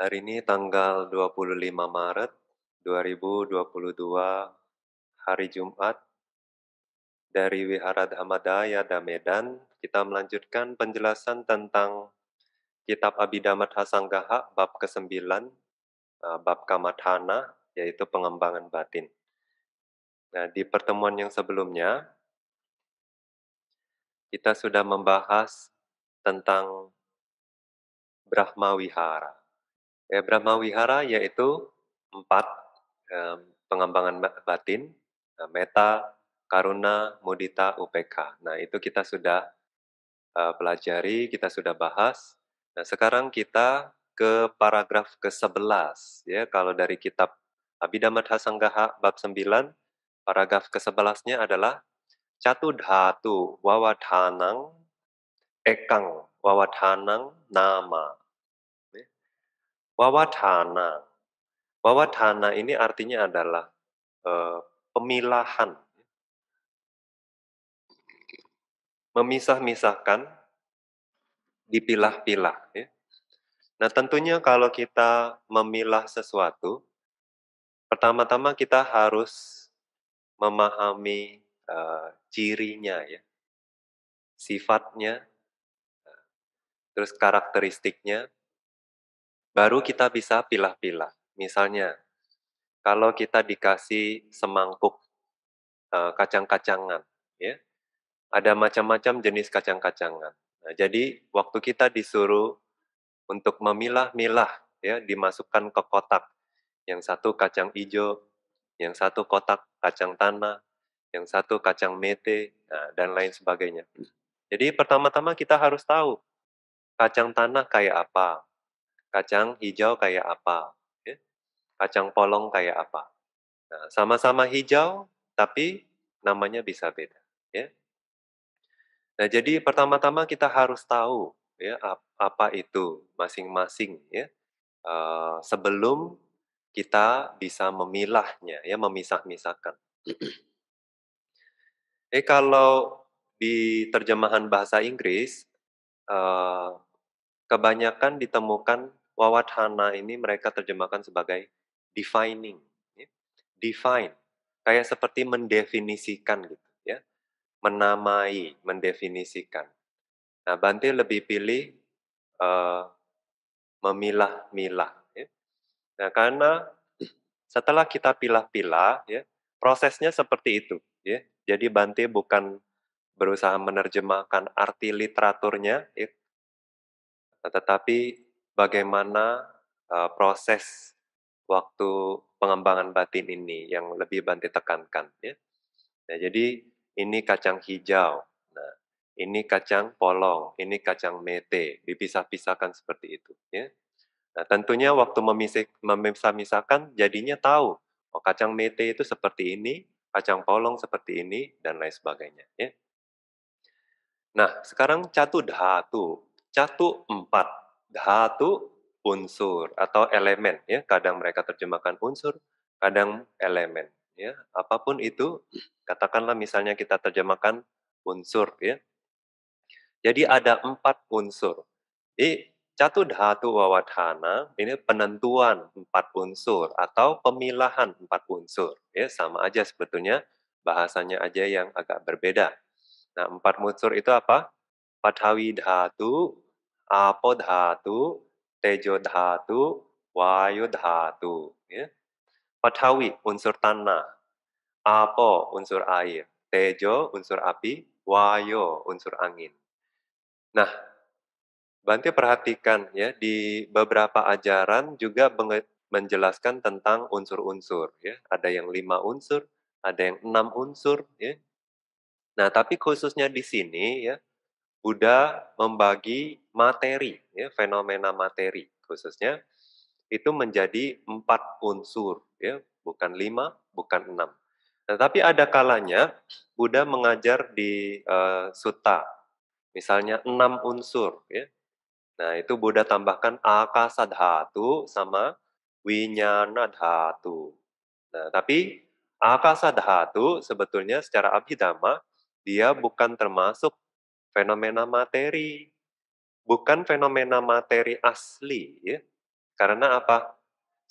Hari ini tanggal 25 Maret 2022 hari Jumat dari Wihara Dhammadaya Damedan kita melanjutkan penjelasan tentang kitab Abhidhamma Hasanggaha bab ke-9 eh, bab kamadhana yaitu pengembangan batin. Nah, di pertemuan yang sebelumnya kita sudah membahas tentang Brahma Wihara Ya, eh, Brahma Wihara yaitu empat um, pengembangan batin, eh, meta, karuna, mudita, UPK. Nah itu kita sudah uh, pelajari, kita sudah bahas. Nah sekarang kita ke paragraf ke-11 ya kalau dari kitab Abhidhammatha Sanggaha bab 9 paragraf ke-11-nya adalah catudhatu wawadhanang ekang wawadhanang nama Wawatana. Wawatana ini artinya adalah uh, pemilahan. Memisah-misahkan, dipilah-pilah. Ya. Nah tentunya kalau kita memilah sesuatu, pertama-tama kita harus memahami uh, cirinya ya, sifatnya, eh, terus karakteristiknya, baru kita bisa pilah-pilah. Misalnya, kalau kita dikasih semangkuk uh, kacang-kacangan, ya, ada macam-macam jenis kacang-kacangan. Nah, jadi waktu kita disuruh untuk memilah-milah, ya, dimasukkan ke kotak. Yang satu kacang hijau, yang satu kotak kacang tanah, yang satu kacang mete, nah, dan lain sebagainya. Jadi pertama-tama kita harus tahu kacang tanah kayak apa, Kacang hijau kayak apa? Ya? Kacang polong kayak apa? sama nah, sama-sama hijau, tapi namanya bisa beda. Ya. Nah, jadi pertama-tama kita harus tahu ya apa itu masing-masing ya uh, sebelum kita bisa memilahnya ya memisah-misahkan. eh kalau di terjemahan bahasa Inggris uh, kebanyakan ditemukan Wawadhana ini mereka terjemahkan sebagai defining. Ya. Define. Kayak seperti mendefinisikan gitu ya. Menamai, mendefinisikan. Nah, Bante lebih pilih uh, memilah-milah. Ya. Nah, karena setelah kita pilah-pilah, ya, prosesnya seperti itu. Ya. Jadi Bante bukan berusaha menerjemahkan arti literaturnya, ya. tetapi bagaimana uh, proses waktu pengembangan batin ini yang lebih Bante tekankan ya. Nah, jadi ini kacang hijau. Nah, ini kacang polong, ini kacang mete, dipisah-pisahkan seperti itu ya. Nah, tentunya waktu memisah-misahkan jadinya tahu oh kacang mete itu seperti ini, kacang polong seperti ini dan lain sebagainya ya. Nah, sekarang catu dhatu, catu empat dhatu unsur atau elemen ya kadang mereka terjemahkan unsur kadang elemen ya apapun itu katakanlah misalnya kita terjemahkan unsur ya jadi ada empat unsur i catu dhatu wawadhana ini penentuan empat unsur atau pemilahan empat unsur ya sama aja sebetulnya bahasanya aja yang agak berbeda nah empat unsur itu apa padhawi dhatu apo dhatu, tejo dhatu, wayu dhatu. Ya. Patawi unsur tanah, apo unsur air, tejo unsur api, wayo unsur angin. Nah, Bante perhatikan ya di beberapa ajaran juga menjelaskan tentang unsur-unsur ya. Ada yang lima unsur, ada yang enam unsur ya. Nah, tapi khususnya di sini ya Buddha membagi materi, ya, fenomena materi khususnya itu menjadi empat unsur, ya, bukan lima, bukan enam. Nah, tapi ada kalanya Buddha mengajar di uh, sutta, misalnya enam unsur, ya. Nah itu Buddha tambahkan akasadhatu sama winyanadhatu. Nah tapi akasadhatu sebetulnya secara abhidharma dia bukan termasuk fenomena materi, bukan fenomena materi asli. Ya. Karena apa?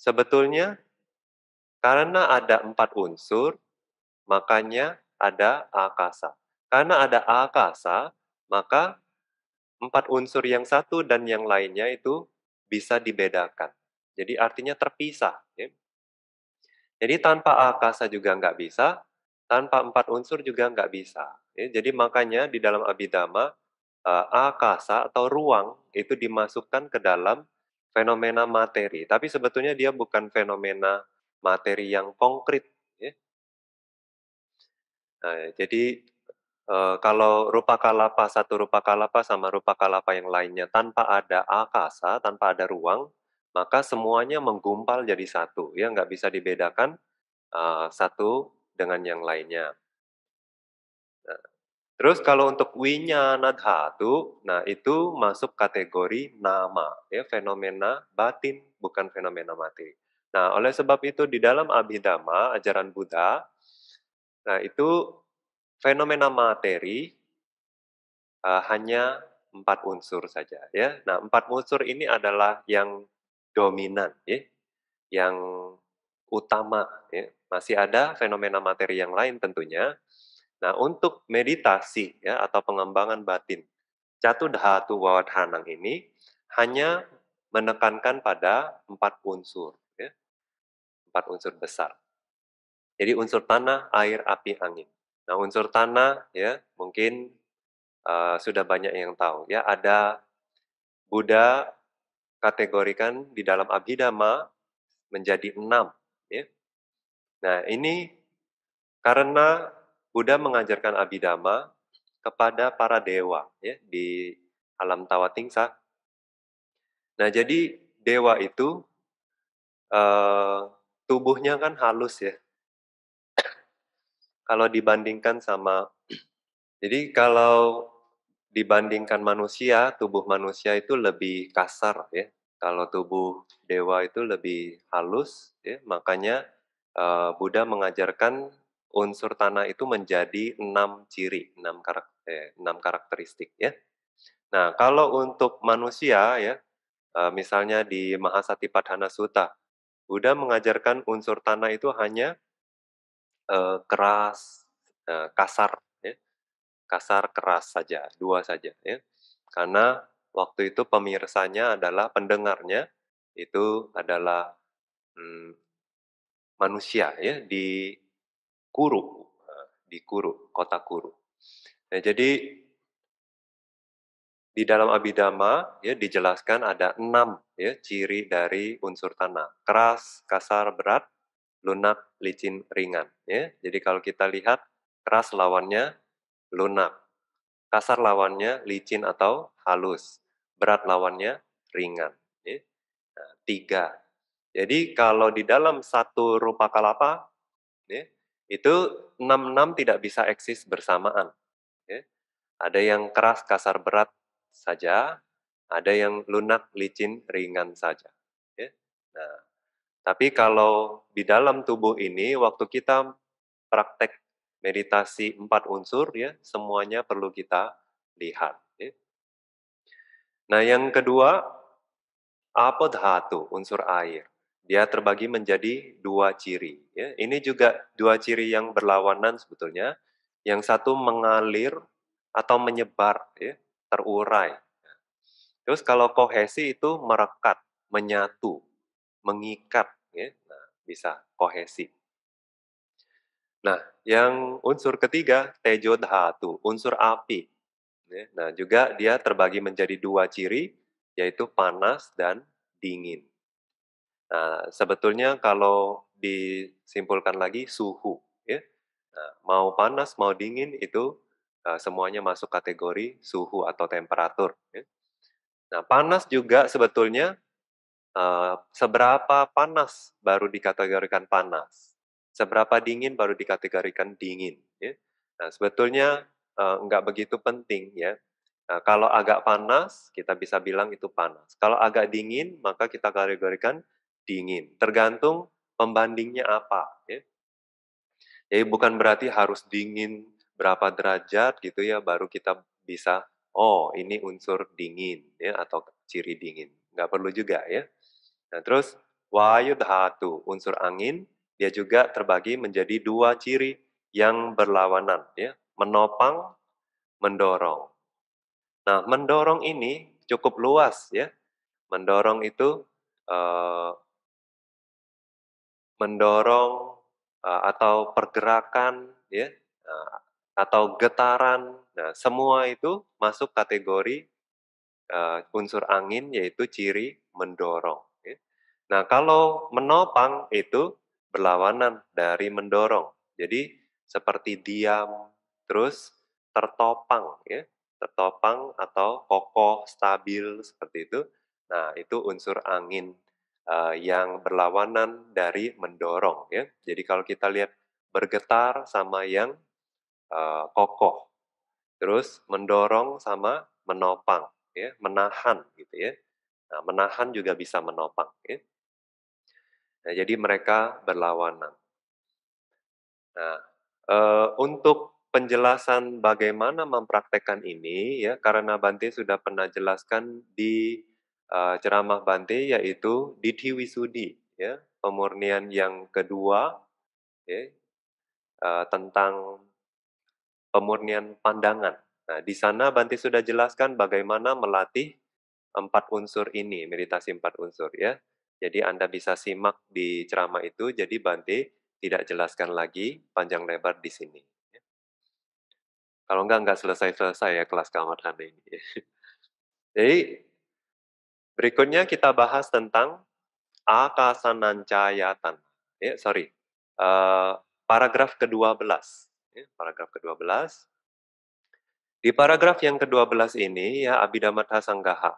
Sebetulnya karena ada empat unsur, makanya ada akasa. Karena ada akasa, maka empat unsur yang satu dan yang lainnya itu bisa dibedakan. Jadi artinya terpisah. Ya. Jadi tanpa akasa juga nggak bisa, tanpa empat unsur juga nggak bisa. Ya. Jadi makanya di dalam abidama uh, eh, akasa atau ruang itu dimasukkan ke dalam fenomena materi. Tapi sebetulnya dia bukan fenomena materi yang konkret. Ya. Nah, jadi uh, kalau rupa kalapa satu rupa kalapa sama rupa kalapa yang lainnya tanpa ada akasa, tanpa ada ruang, maka semuanya menggumpal jadi satu. Ya nggak bisa dibedakan uh, satu dengan yang lainnya. Terus kalau untuk winya nadhatu, nah itu masuk kategori nama, ya fenomena batin bukan fenomena materi. Nah, oleh sebab itu di dalam Abhidhamma, ajaran Buddha, nah itu fenomena materi uh, hanya empat unsur saja ya. Nah, empat unsur ini adalah yang dominan ya, yang utama ya. Masih ada fenomena materi yang lain tentunya, Nah, untuk meditasi ya atau pengembangan batin, Catu Dhatu Wawadhanang ini hanya iya. menekankan pada empat unsur, ya. empat unsur besar. Jadi unsur tanah, air, api, angin. Nah, unsur tanah ya mungkin uh, sudah banyak yang tahu ya ada Buddha kategorikan di dalam Abhidhamma menjadi enam. Ya. Nah, ini karena Buddha mengajarkan abhidharma kepada para dewa ya di alam Tawatingsa. Nah, jadi dewa itu uh, tubuhnya kan halus ya. kalau dibandingkan sama jadi kalau dibandingkan manusia, tubuh manusia itu lebih kasar ya. Kalau tubuh dewa itu lebih halus ya, makanya uh, Buddha mengajarkan unsur tanah itu menjadi enam ciri, enam karakter, eh, karakteristik ya. Nah, kalau untuk manusia ya, eh, misalnya di Padhana Sutta, Buddha mengajarkan unsur tanah itu hanya eh, keras, eh, kasar, ya. kasar keras saja, dua saja ya. Karena waktu itu pemirsanya adalah pendengarnya itu adalah hmm, manusia ya di Kuru, eh, di Kuru, kota Kuru. Nah, jadi di dalam Abhidharma ya dijelaskan ada enam ya ciri dari unsur tanah keras, kasar, berat, lunak, licin, ringan. Ya, jadi kalau kita lihat keras lawannya lunak, kasar lawannya licin atau halus, berat lawannya ringan. Ya. Nah, tiga. Jadi kalau di dalam satu rupa kalapa, ya, itu enam-enam tidak bisa eksis bersamaan. Ya. Ada yang keras, kasar, berat saja, ada yang lunak, licin, ringan saja. Ya. Nah, tapi kalau di dalam tubuh ini, waktu kita praktek meditasi empat unsur, ya semuanya perlu kita lihat. Ya. Nah, yang kedua, apodhatu, unsur air dia terbagi menjadi dua ciri. Ya. Ini juga dua ciri yang berlawanan sebetulnya. Yang satu mengalir atau menyebar, ya, terurai. Terus kalau kohesi itu merekat, menyatu, mengikat. Ya. Nah, bisa kohesi. Nah, yang unsur ketiga, tejo dhatu, unsur api. Ya. Nah, juga dia terbagi menjadi dua ciri, yaitu panas dan dingin. Nah, sebetulnya kalau disimpulkan lagi suhu, ya, nah, mau panas mau dingin itu uh, semuanya masuk kategori suhu atau temperatur. Ya. Nah, panas juga sebetulnya uh, seberapa panas baru dikategorikan panas, seberapa dingin baru dikategorikan dingin. Ya. Nah, sebetulnya uh, nggak begitu penting ya. Nah, kalau agak panas kita bisa bilang itu panas. Kalau agak dingin maka kita kategorikan dingin. Tergantung pembandingnya apa. Ya. Jadi bukan berarti harus dingin berapa derajat gitu ya, baru kita bisa, oh ini unsur dingin ya, atau ciri dingin. Nggak perlu juga ya. Nah terus, wayudhatu, unsur angin, dia juga terbagi menjadi dua ciri yang berlawanan ya, menopang, mendorong. Nah, mendorong ini cukup luas ya. Mendorong itu uh, mendorong eh, atau pergerakan ya eh, atau getaran nah semua itu masuk kategori uh, unsur angin yaitu ciri mendorong ya. nah kalau menopang itu berlawanan dari mendorong jadi seperti diam terus tertopang ya tertopang atau kokoh stabil seperti itu nah itu unsur angin Eh, yang berlawanan dari mendorong ya. Jadi kalau kita lihat bergetar sama yang uh, kokoh. Terus mendorong sama menopang ya, menahan gitu ya. Nah, menahan juga bisa menopang ya. Nah, jadi mereka berlawanan. Nah, e, untuk penjelasan bagaimana mempraktekkan ini ya karena Bante sudah pernah jelaskan di uh, ceramah Bante yaitu Didi Wisudi, ya, pemurnian yang kedua ya, uh, tentang pemurnian pandangan. Nah, di sana Bante sudah jelaskan bagaimana melatih empat unsur ini, meditasi empat unsur ya. Jadi Anda bisa simak di ceramah itu, jadi Bante tidak jelaskan lagi panjang lebar di sini. Kalau enggak, enggak selesai-selesai ya kelas kamar Anda ini. jadi Berikutnya kita bahas tentang akasanancayatan. Ya, sorry, uh, paragraf ke-12. Ya, paragraf ke-12. Di paragraf yang ke-12 ini, ya Abhidamatha Sanggaha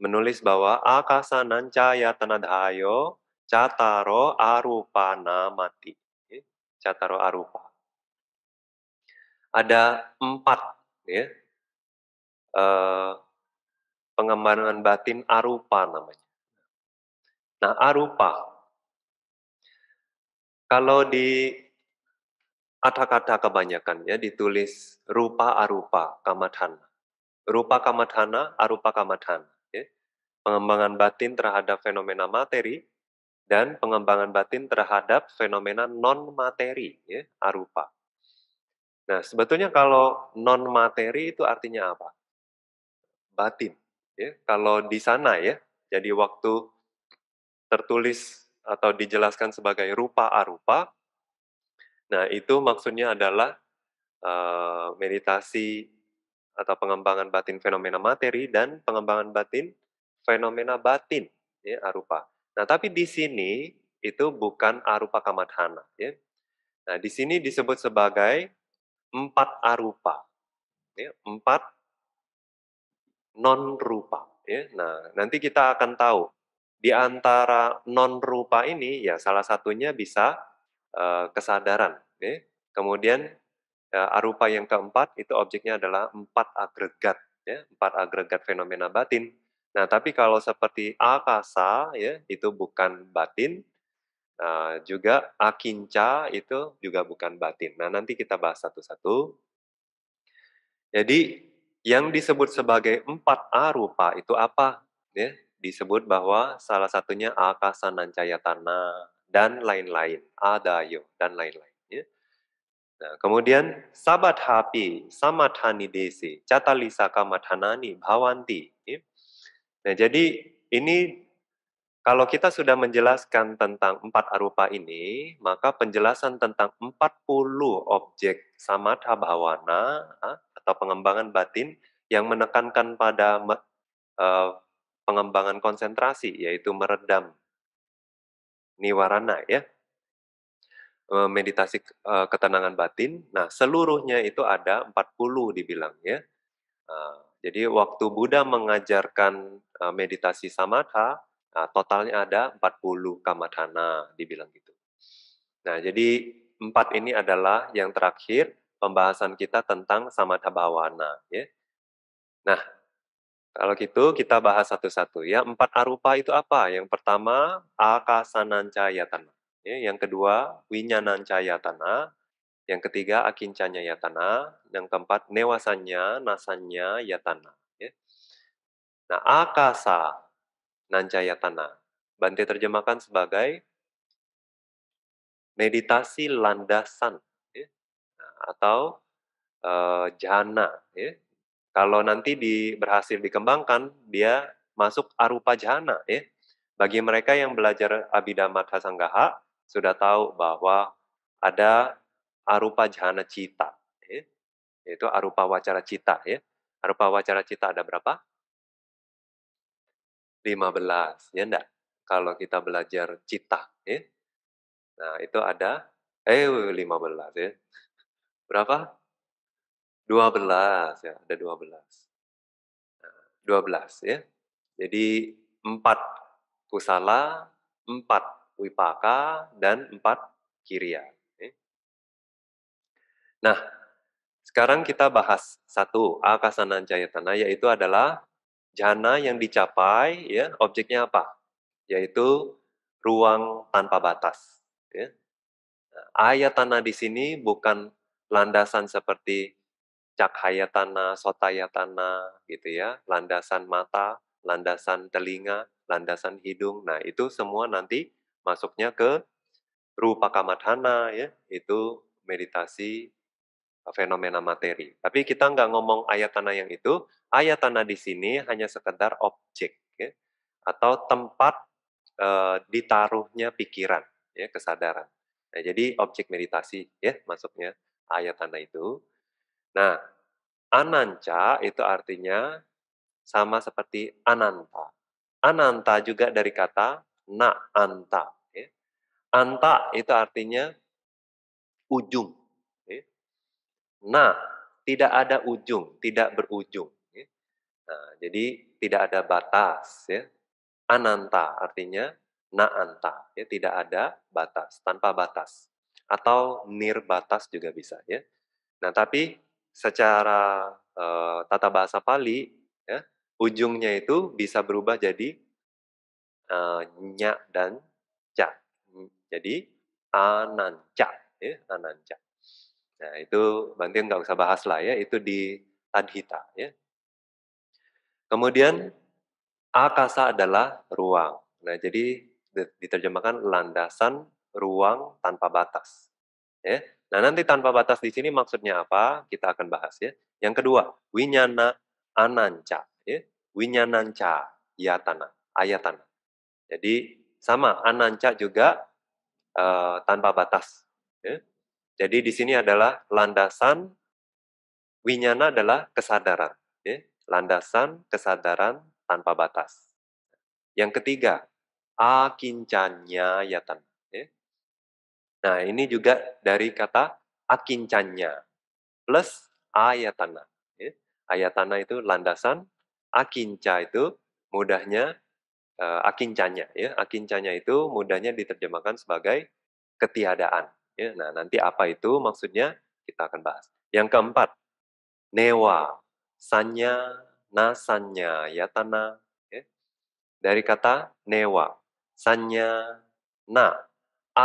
menulis bahwa akasanancayatanadhayo cataro arupana mati. Ya, cataro arupa. Ada empat ya, uh, pengembangan batin arupa namanya. Nah, arupa. Kalau di kata-kata kebanyakan ya ditulis rupa arupa kamadhana. Rupa kamadhana, arupa kamadhana. Ya. Pengembangan batin terhadap fenomena materi dan pengembangan batin terhadap fenomena non materi, ya, arupa. Nah, sebetulnya kalau non materi itu artinya apa? Batin ya, kalau di sana ya, jadi waktu tertulis atau dijelaskan sebagai rupa arupa, nah itu maksudnya adalah uh, meditasi atau pengembangan batin fenomena materi dan pengembangan batin fenomena batin ya arupa. Nah tapi di sini itu bukan arupa kamadhana ya. Nah di sini disebut sebagai empat arupa, ya, empat non rupa. Ya. Nah, nanti kita akan tahu di antara non rupa ini ya salah satunya bisa uh, kesadaran. Ya. Kemudian uh, arupa yang keempat itu objeknya adalah empat agregat, ya, empat agregat fenomena batin. Nah, tapi kalau seperti akasa ya itu bukan batin, uh, juga akinca itu juga bukan batin. Nah, nanti kita bahas satu-satu. Jadi yang disebut sebagai empat arupa itu apa? Ya, disebut bahwa salah satunya akasa nancaya tanah dan lain-lain, adayo dan lain-lain. Ya. Nah, kemudian sabat hapi, samathani desi, catalisa kamathanani, bhawanti. Ya. Nah, jadi ini kalau kita sudah menjelaskan tentang empat arupa ini, maka penjelasan tentang 40 objek samatha bhavana ah, atau pengembangan batin yang menekankan pada uh, pengembangan konsentrasi yaitu meredam niwarana ya eh, meditasi eh, ketenangan batin. Nah, seluruhnya itu ada 40 dibilang ya. jadi waktu Buddha mengajarkan meditasi samatha, uh, totalnya ada 40 kamadhana dibilang gitu. Nah, jadi empat ini adalah yang terakhir pembahasan kita tentang samadha bhavana ya. Nah, kalau gitu kita bahas satu-satu ya. Empat arupa itu apa? Yang pertama akasancayatana, ya. yang kedua winanancayatana, yang ketiga akincanya yatana, yang keempat newasannya nasanya yatana. Ya. Nah akasa nancayatana, Bante terjemahkan sebagai meditasi landasan atau uh, jhana. Ya. Kalau nanti di, berhasil dikembangkan, dia masuk arupa jhana. Ya. Bagi mereka yang belajar Abhidhamma Sanggaha, sudah tahu bahwa ada arupa jhana cita. Ya. Yaitu arupa wacara cita. Ya. Arupa wacara cita ada berapa? 15, ya enggak? Kalau kita belajar cita, ya. Nah, itu ada eh 15 ya berapa? 12 ya, ada 12. dua 12 nah, ya. Jadi 4 kusala, 4 wipaka dan 4 kiriya. Ya. Nah, sekarang kita bahas satu akasananjayatana yaitu adalah jana yang dicapai ya objeknya apa? Yaitu ruang tanpa batas ya. Nah, ayatana di sini bukan landasan seperti cakaya tanah, sotaya tanah, gitu ya, landasan mata, landasan telinga, landasan hidung. Nah, itu semua nanti masuknya ke rupa kamadhana ya, itu meditasi eh, fenomena materi. Tapi kita nggak ngomong ayat tanah yang itu, Ayat tanah di sini hanya sekedar objek ya, atau tempat e, ditaruhnya pikiran, ya kesadaran. Nah, jadi objek meditasi ya masuknya. Ayat tanda itu. Nah, ananca itu artinya sama seperti ananta. Ananta juga dari kata na anta. Ya. Anta itu artinya ujung. Nah, tidak ada ujung, tidak berujung. Ya. Nah, jadi tidak ada batas. Ananta artinya naanta, ya, tidak ada batas, tanpa batas atau near batas juga bisa ya. Nah, tapi secara uh, tata bahasa Pali ya, ujungnya itu bisa berubah jadi uh, nya dan ca. Jadi ananca ya, ananca. Nah, itu Banti nggak usah bahas lah ya, itu di tadhita ya. Kemudian akasa adalah ruang. Nah, jadi diterjemahkan landasan ruang tanpa batas. Ya. Nah, nanti tanpa batas di sini maksudnya apa? Kita akan bahas ya. Yang kedua, winyana ananca. Ya. Winyananca yatana, ayatana. Jadi sama, ananca juga uh, tanpa batas. Ya. Jadi di sini adalah landasan, winyana adalah kesadaran. Ya. Landasan kesadaran tanpa batas. Yang ketiga, akincanya yatana Nah, ini juga dari kata akincannya plus ayatana. Ayatana itu landasan, akinca itu mudahnya uh, akincanya ya akincanya itu mudahnya diterjemahkan sebagai ketiadaan ya. nah nanti apa itu maksudnya kita akan bahas yang keempat newa sanya nasanya yatana ya. dari kata newa sanya na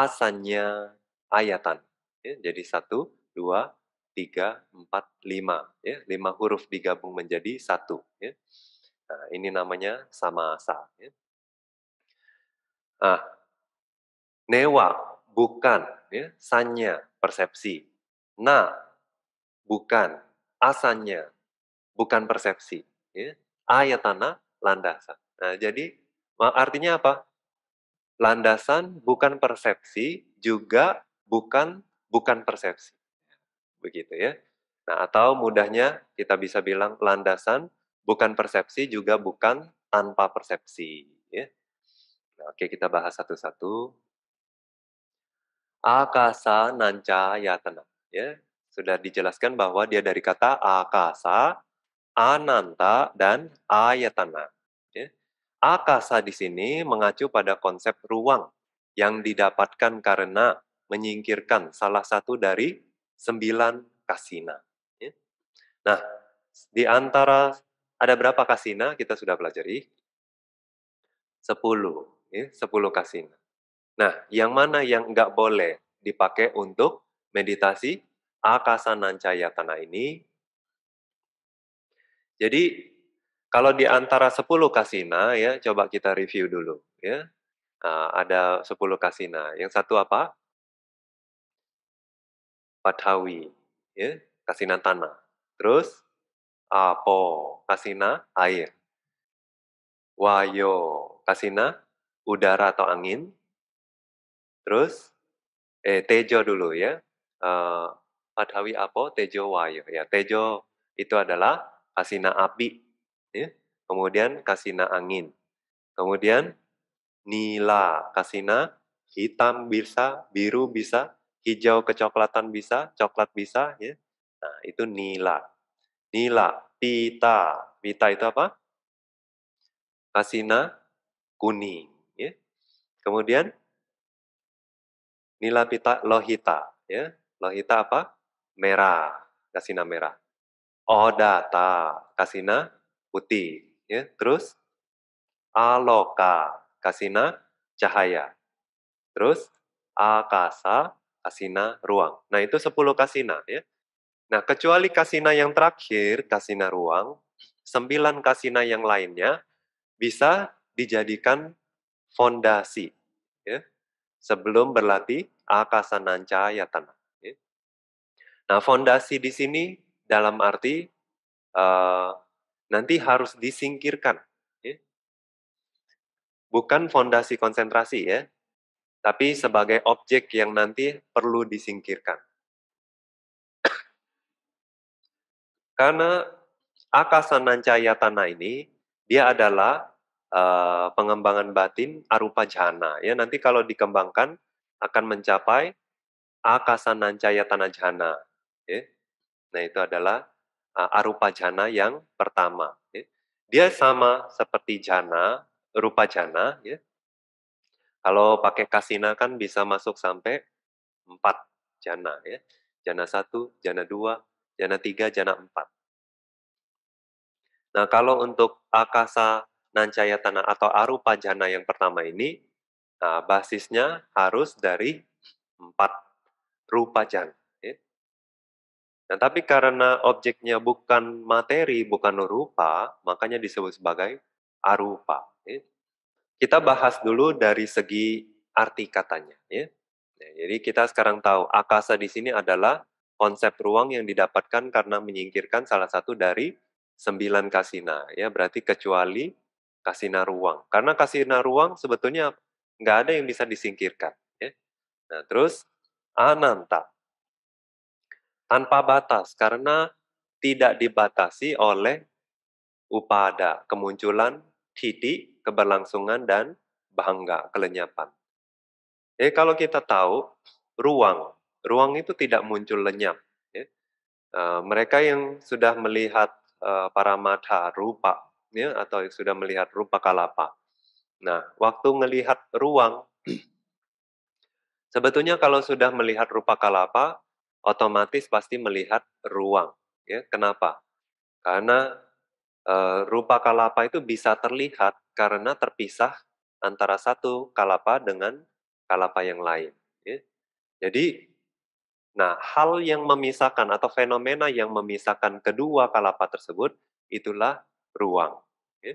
asanya ayatan. Ya, jadi satu, dua, tiga, empat, lima. Ya, lima huruf digabung menjadi satu. Ya. Nah, ini namanya sama Ya. Nah, newa bukan, ya, sanya persepsi. Na bukan, asanya bukan persepsi. Ya. Ayatana landasan. Nah, jadi artinya apa? landasan bukan persepsi juga bukan bukan persepsi. Begitu ya. Nah, atau mudahnya kita bisa bilang landasan bukan persepsi juga bukan tanpa persepsi, ya. Nah, oke kita bahas satu-satu. Akasa nanca yatana, ya. Sudah dijelaskan bahwa dia dari kata akasa, ananta dan ayatana. Akasa di sini mengacu pada konsep ruang yang didapatkan karena menyingkirkan salah satu dari sembilan kasina. Ya. Nah, di antara ada berapa kasina kita sudah pelajari? Sepuluh, ya, sepuluh kasina. Nah, yang mana yang nggak boleh dipakai untuk meditasi akasa nancaya tanah ini? Jadi kalau di antara 10 kasina ya, coba kita review dulu ya. Nah, ada 10 kasina. Yang satu apa? Padawi ya, kasina tanah. Terus apo, kasina air. Wayo, kasina udara atau angin. Terus eh tejo dulu ya. Uh, apo, tejo wayo. Ya, tejo itu adalah kasina api ya. kemudian kasina angin, kemudian nila kasina hitam bisa, biru bisa, hijau kecoklatan bisa, coklat bisa, ya. Nah, itu nila. Nila, pita. Pita itu apa? Kasina kuning, ya. Kemudian nila pita lohita, ya. Lohita apa? Merah, kasina merah. Odata, kasina putih. Ya, terus aloka kasina cahaya. Terus akasa kasina ruang. Nah itu 10 kasina ya. Nah kecuali kasina yang terakhir kasina ruang, 9 kasina yang lainnya bisa dijadikan fondasi ya, sebelum berlatih akasa nancaya tanah. Ya. Nah fondasi di sini dalam arti uh, nanti harus disingkirkan. Ya. Bukan fondasi konsentrasi ya, tapi sebagai objek yang nanti perlu disingkirkan. Karena nancaya tanah ini, dia adalah uh, pengembangan batin arupa jhana. Ya, nanti kalau dikembangkan akan mencapai nancaya tanah jhana. Ya. Nah itu adalah Eh, arupa jana yang pertama. Ya. Dia iya. sama seperti jana, rupa jana. Ya. Kalau pakai kasina kan bisa masuk sampai empat jana. Ya. Jana satu, jana dua, jana tiga, jana empat. Nah kalau untuk akasa tanah atau arupa jana yang pertama ini, nah, basisnya harus dari empat rupa jana. Nah, tapi karena objeknya bukan materi, bukan rupa, makanya disebut sebagai arupa. Ya. Kita bahas dulu dari segi arti katanya. Ya. Nah, jadi kita sekarang tahu akasa di sini adalah konsep ruang yang didapatkan karena menyingkirkan salah satu dari sembilan kasina. Ya, berarti kecuali kasina ruang. Karena kasina ruang sebetulnya nggak ada yang bisa disingkirkan. Ya. Nah, terus ananta tanpa batas karena tidak dibatasi oleh upada, kemunculan, titik, keberlangsungan, dan bangga, kelenyapan. Eh, kalau kita tahu ruang, ruang itu tidak muncul lenyap. Ya. Uh, mereka yang sudah melihat uh, para mata rupa, ya, atau yang sudah melihat rupa kalapa. Nah, waktu melihat ruang, sebetulnya kalau sudah melihat rupa kalapa, otomatis pasti melihat ruang. Ya, kenapa? Karena e, rupa kalapa itu bisa terlihat karena terpisah antara satu kalapa dengan kalapa yang lain. Ya. Jadi, nah hal yang memisahkan atau fenomena yang memisahkan kedua kalapa tersebut itulah ruang. Ya.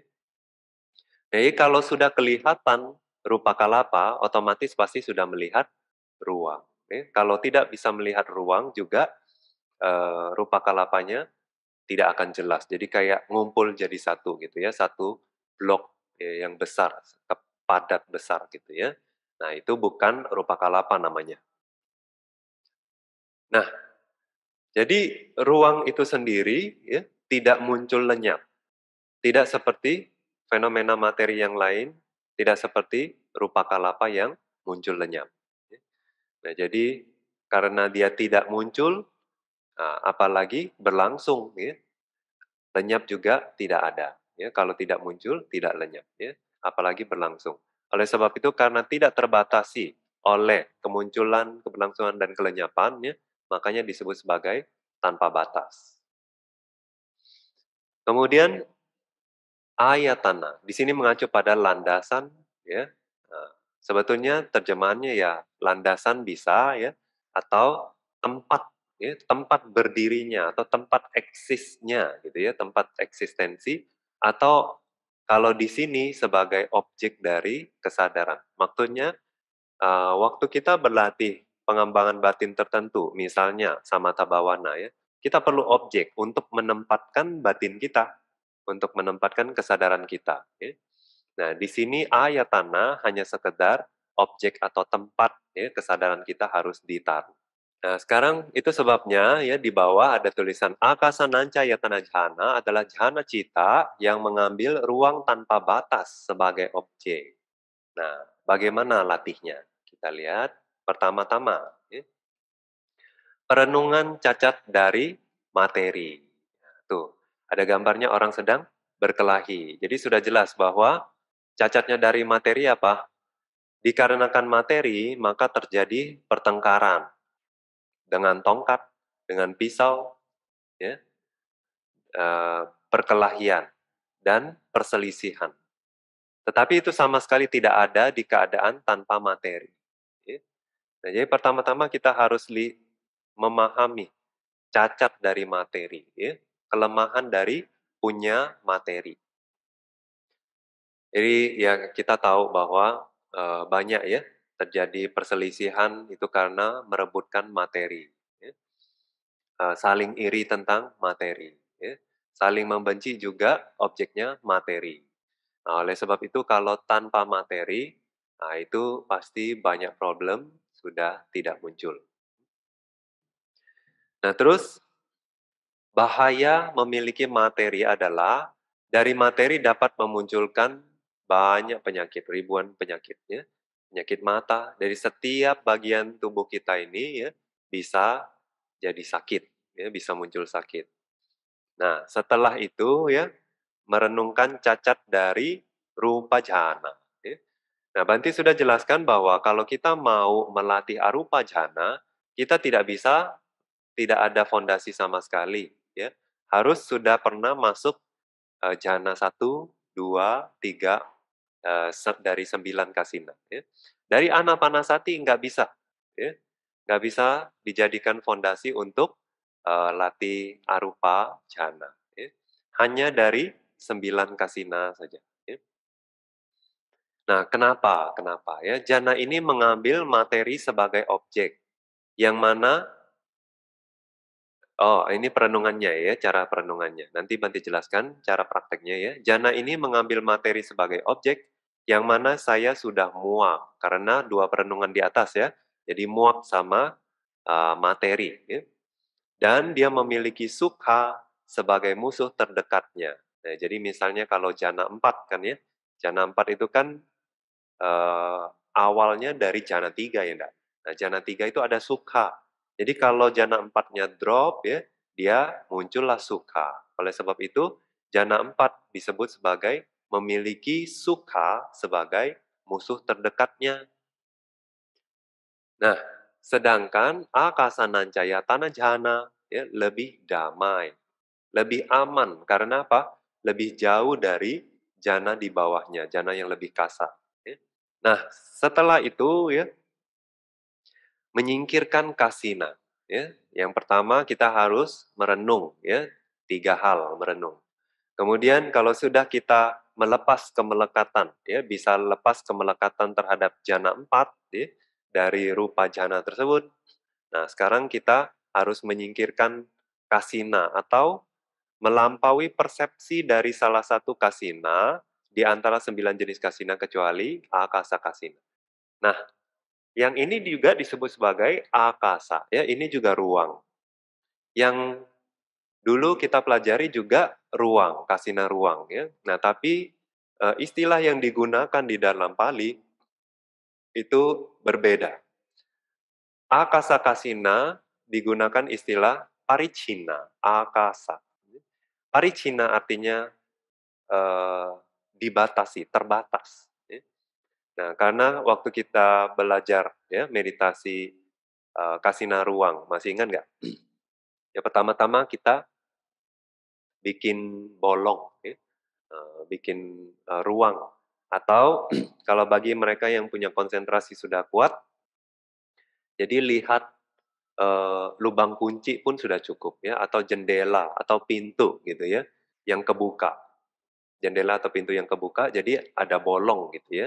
Jadi kalau sudah kelihatan rupa kalapa, otomatis pasti sudah melihat ruang. Okay. Kalau tidak bisa melihat ruang juga uh, rupa kalapanya tidak akan jelas. Jadi kayak ngumpul jadi satu gitu ya, satu blok ya, yang besar, padat besar gitu ya. Nah itu bukan rupa kalapa namanya. Nah, jadi ruang itu sendiri ya, tidak muncul lenyap. Tidak seperti fenomena materi yang lain, tidak seperti rupa kalapa yang muncul lenyap. Nah, jadi karena dia tidak muncul, ah, apalagi berlangsung, ya. lenyap juga tidak ada. Ya, kalau tidak muncul, tidak lenyap, ya. apalagi berlangsung. Oleh sebab itu, karena tidak terbatasi oleh kemunculan, keberlangsungan, dan kelenyapan, ya, makanya disebut sebagai tanpa batas. Kemudian ayatana, di sini mengacu pada landasan ya Sebetulnya terjemahannya ya landasan bisa ya atau tempat ya, tempat berdirinya atau tempat eksisnya gitu ya, tempat eksistensi atau kalau di sini sebagai objek dari kesadaran. Maksudnya uh, waktu kita berlatih pengembangan batin tertentu, misalnya samata bawana ya, kita perlu objek untuk menempatkan batin kita, untuk menempatkan kesadaran kita. Ya. Nah, di sini ayatana hanya sekedar objek atau tempat ya kesadaran kita harus ditaruh. Nah, sekarang itu sebabnya ya di bawah ada tulisan akasananca yatana jhana adalah jhana cita yang mengambil ruang tanpa batas sebagai objek. Nah, bagaimana latihnya? Kita lihat pertama-tama ya. perenungan cacat dari materi. Nah, tuh, ada gambarnya orang sedang berkelahi. Jadi sudah jelas bahwa Cacatnya dari materi apa? Dikarenakan materi, maka terjadi pertengkaran dengan tongkat, dengan pisau, ya, e, perkelahian, dan perselisihan. Tetapi itu sama sekali tidak ada di keadaan tanpa materi. Ya. Nah, jadi pertama-tama kita harus li, memahami cacat dari materi, ya, kelemahan dari punya materi. Jadi ya kita tahu bahwa e, banyak ya terjadi perselisihan itu karena merebutkan materi, ya. e, saling iri tentang materi, ya. saling membenci juga objeknya materi. Nah, oleh sebab itu kalau tanpa materi, nah itu pasti banyak problem sudah tidak muncul. Nah terus bahaya memiliki materi adalah dari materi dapat memunculkan banyak penyakit, ribuan penyakitnya, penyakit mata dari setiap bagian tubuh kita ini ya bisa jadi sakit, ya bisa muncul sakit. Nah, setelah itu ya merenungkan cacat dari rupa jhana. Ya. Nah, Banti sudah jelaskan bahwa kalau kita mau melatih arupa jhana, kita tidak bisa tidak ada fondasi sama sekali, ya. Harus sudah pernah masuk uh, jhana 1, 2, 3, uh, dari sembilan kasina. Ya. Dari anapanasati nggak bisa, ya. nggak bisa dijadikan fondasi untuk uh, latih arupa jana. Ya. Hanya dari sembilan kasina saja. Ya. Nah, kenapa? Kenapa ya? Jana ini mengambil materi sebagai objek, yang mana Oh, ini perenungannya ya, cara perenungannya. Nanti Banti jelaskan cara prakteknya ya. Jana ini mengambil materi sebagai objek yang mana saya sudah muak karena dua perenungan di atas ya. Jadi muak sama uh, materi. Ya. Dan dia memiliki suka sebagai musuh terdekatnya. Nah, jadi misalnya kalau jana empat kan ya. Jana empat itu kan uh, awalnya dari jana tiga ya enggak. Nah, jana tiga itu ada suka. Jadi kalau jana empatnya drop ya, dia muncullah suka. Oleh sebab itu, jana empat disebut sebagai memiliki suka sebagai musuh terdekatnya. Nah, sedangkan nancaya tanah jana ya, lebih damai, lebih aman karena apa? Lebih jauh dari jana di bawahnya, jana yang lebih kasar. Ya. Nah, setelah itu ya menyingkirkan kasina. Ya. Yang pertama kita harus merenung ya tiga hal merenung. Kemudian kalau sudah kita melepas kemelekatan ya bisa lepas kemelekatan terhadap jana empat, ya, dari rupa jana tersebut. Nah, sekarang kita harus menyingkirkan kasina atau melampaui persepsi dari salah satu kasina di antara sembilan jenis kasina kecuali akasa kasina. Nah, yang ini juga disebut sebagai akasa, ya ini juga ruang. Yang Dulu kita pelajari juga ruang, kasina ruang ya. Nah, tapi eh, istilah yang digunakan di dalam Pali itu berbeda. Akasa kasina digunakan istilah paricina, akasa. Paricina artinya eh, dibatasi, terbatas. Ya. Nah, karena waktu kita belajar ya meditasi uh, kasina ruang, masih ingat nggak? Ya pertama-tama kita bikin bolong, ya. Eh, bikin uh, ruang. Atau kalau bagi mereka yang punya konsentrasi sudah kuat, jadi lihat uh, lubang kunci pun sudah cukup ya, atau jendela atau pintu gitu ya, yang kebuka. Jendela atau pintu yang kebuka, jadi ada bolong gitu ya.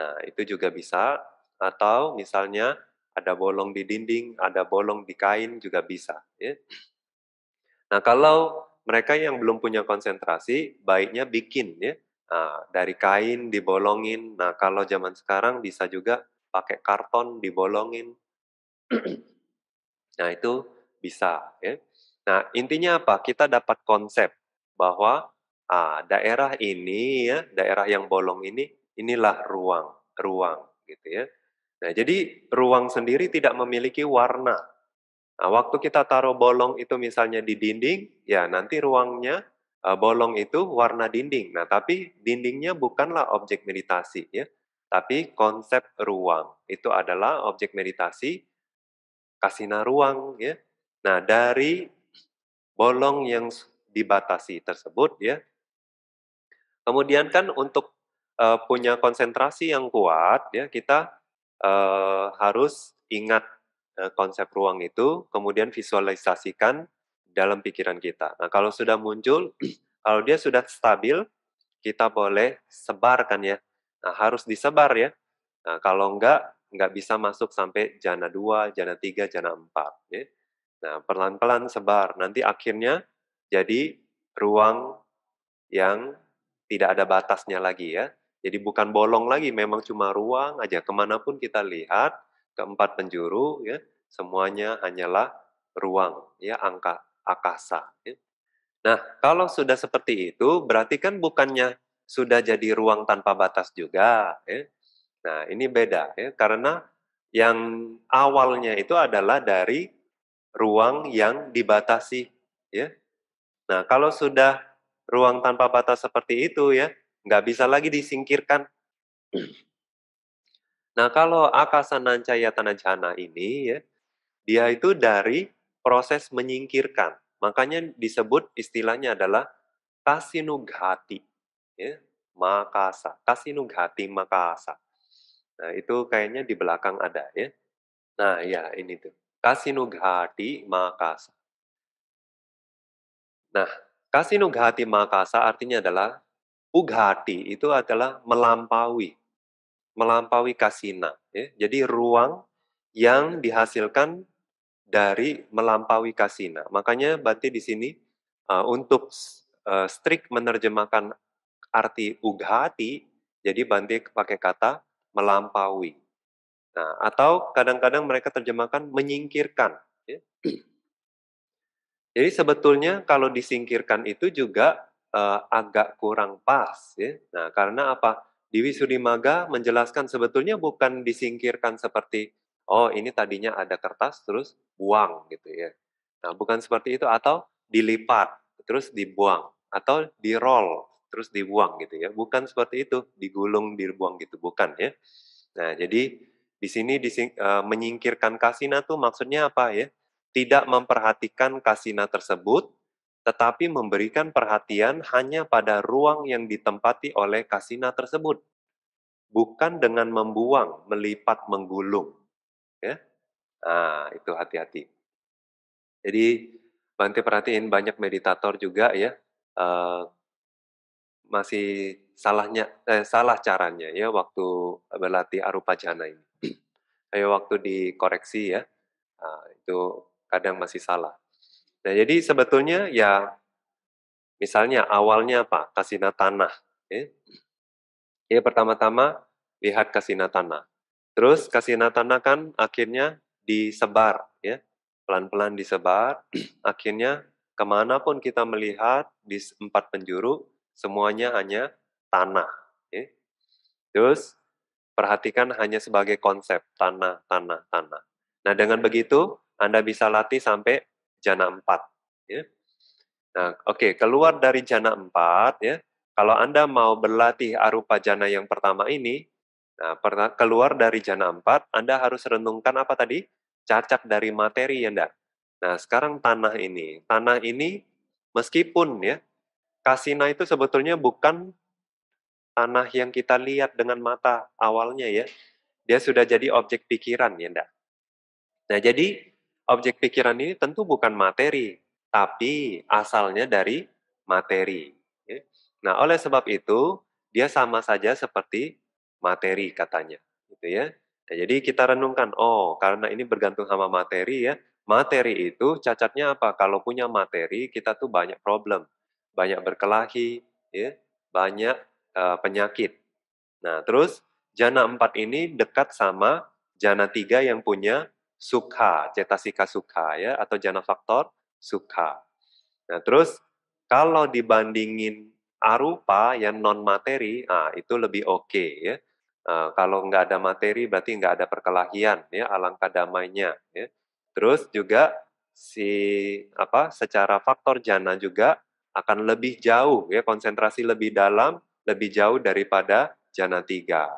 Nah itu juga bisa. Atau misalnya ada bolong di dinding, ada bolong di kain juga bisa. Ya. Nah kalau mereka yang belum punya konsentrasi, baiknya bikin ya nah, dari kain dibolongin. Nah kalau zaman sekarang bisa juga pakai karton dibolongin. nah itu bisa. Ya. Nah intinya apa? Kita dapat konsep bahwa ah, daerah ini ya, daerah yang bolong ini, inilah ruang, ruang gitu ya Nah, jadi ruang sendiri tidak memiliki warna. Nah, waktu kita taruh bolong itu misalnya di dinding, ya nanti ruangnya e, bolong itu warna dinding. Nah, tapi dindingnya bukanlah objek meditasi ya, tapi konsep ruang. Itu adalah objek meditasi kasina ruang ya. Nah, dari bolong yang dibatasi tersebut ya. Kemudian kan untuk uh, punya konsentrasi yang kuat ya, kita uh, harus ingat uh, konsep ruang itu, kemudian visualisasikan dalam pikiran kita. Nah, kalau sudah muncul, kalau dia sudah stabil, kita boleh sebarkan ya. Nah, harus disebar ya. Nah, kalau enggak, enggak bisa masuk sampai jana 2, jana 3, jana 4. Ya. Nah, pelan-pelan sebar. Nanti akhirnya jadi ruang yang tidak ada batasnya lagi ya. Jadi bukan bolong lagi, memang cuma ruang aja. Kemanapun kita lihat, keempat penjuru, ya, semuanya hanyalah ruang, ya, angka, akasa. Ya. Nah, kalau sudah seperti itu, berarti kan bukannya sudah jadi ruang tanpa batas juga. Ya. Nah, ini beda, ya, karena yang awalnya itu adalah dari ruang yang dibatasi. Ya. Nah, kalau sudah ruang tanpa batas seperti itu, ya, nggak bisa lagi disingkirkan. Nah, kalau akasa nancaya tanajana ini ya, dia itu dari proses menyingkirkan. Makanya disebut istilahnya adalah kasinugati. Ya, makasa, kasinugati makasa. Nah, itu kayaknya di belakang ada ya. Nah, ya ini tuh. Kasinugati makasa. Nah, kasinugati makasa artinya adalah ughati itu adalah melampaui, melampaui kasina. Ya. Jadi ruang yang iya. dihasilkan dari melampaui kasina. Makanya berarti di sini uh, untuk uh, strik menerjemahkan arti ughati, jadi Bante pakai kata melampaui. Nah, atau kadang-kadang mereka terjemahkan menyingkirkan. Ya. Jadi sebetulnya kalau disingkirkan itu juga uh, agak kurang pas ya. Nah, karena apa? Dewi Sudimaga menjelaskan sebetulnya bukan disingkirkan seperti oh ini tadinya ada kertas terus buang gitu ya. Nah, bukan seperti itu atau dilipat terus dibuang atau di-roll terus dibuang gitu ya. Bukan seperti itu, digulung dibuang gitu bukan ya. Nah, jadi di sini dising, uh, menyingkirkan kasina tuh maksudnya apa ya? Tidak memperhatikan kasina tersebut tetapi memberikan perhatian hanya pada ruang yang ditempati oleh kasina tersebut, bukan dengan membuang, melipat, menggulung. Ya, nah, itu hati-hati. Jadi Bante perhatiin banyak meditator juga ya uh, masih salahnya eh, salah caranya ya waktu berlatih arupa jana ini. Ayo waktu dikoreksi ya nah, itu kadang masih salah. Nah, jadi sebetulnya ya misalnya awalnya apa? Kasina tanah. Ya, ya pertama-tama lihat kasina tanah. Terus kasina tanah kan akhirnya disebar, ya pelan-pelan disebar. akhirnya kemanapun kita melihat di empat penjuru, semuanya hanya tanah. Ya. Terus perhatikan hanya sebagai konsep tanah, tanah, tanah. Nah dengan begitu anda bisa latih sampai jana 4. Ya. Nah, oke, okay, keluar dari jana 4 ya. Kalau Anda mau berlatih arupa jana yang pertama ini, nah, keluar dari jana 4, Anda harus renungkan apa tadi? cacat dari materi ya, enggak? Nah, sekarang tanah ini. Tanah ini meskipun ya, kasina itu sebetulnya bukan tanah yang kita lihat dengan mata awalnya ya. Dia sudah jadi objek pikiran ya, enggak? Nah, jadi objek pikiran ini tentu bukan materi, tapi asalnya dari materi. Nah, oleh sebab itu, dia sama saja seperti materi katanya. Gitu ya. Nah, jadi kita renungkan, oh karena ini bergantung sama materi ya, materi itu cacatnya apa? Kalau punya materi, kita tuh banyak problem, banyak berkelahi, ya, banyak uh, penyakit. Nah, terus jana empat ini dekat sama jana tiga yang punya suka cetasika suka ya atau jana faktor suka Nah, terus kalau dibandingin arupa yang non materi, nah itu lebih oke okay, ya. Uh, kalau nggak ada materi berarti nggak ada perkelahian ya, alangkah damainya ya. Terus juga si apa secara faktor jana juga akan lebih jauh ya konsentrasi lebih dalam lebih jauh daripada jana tiga.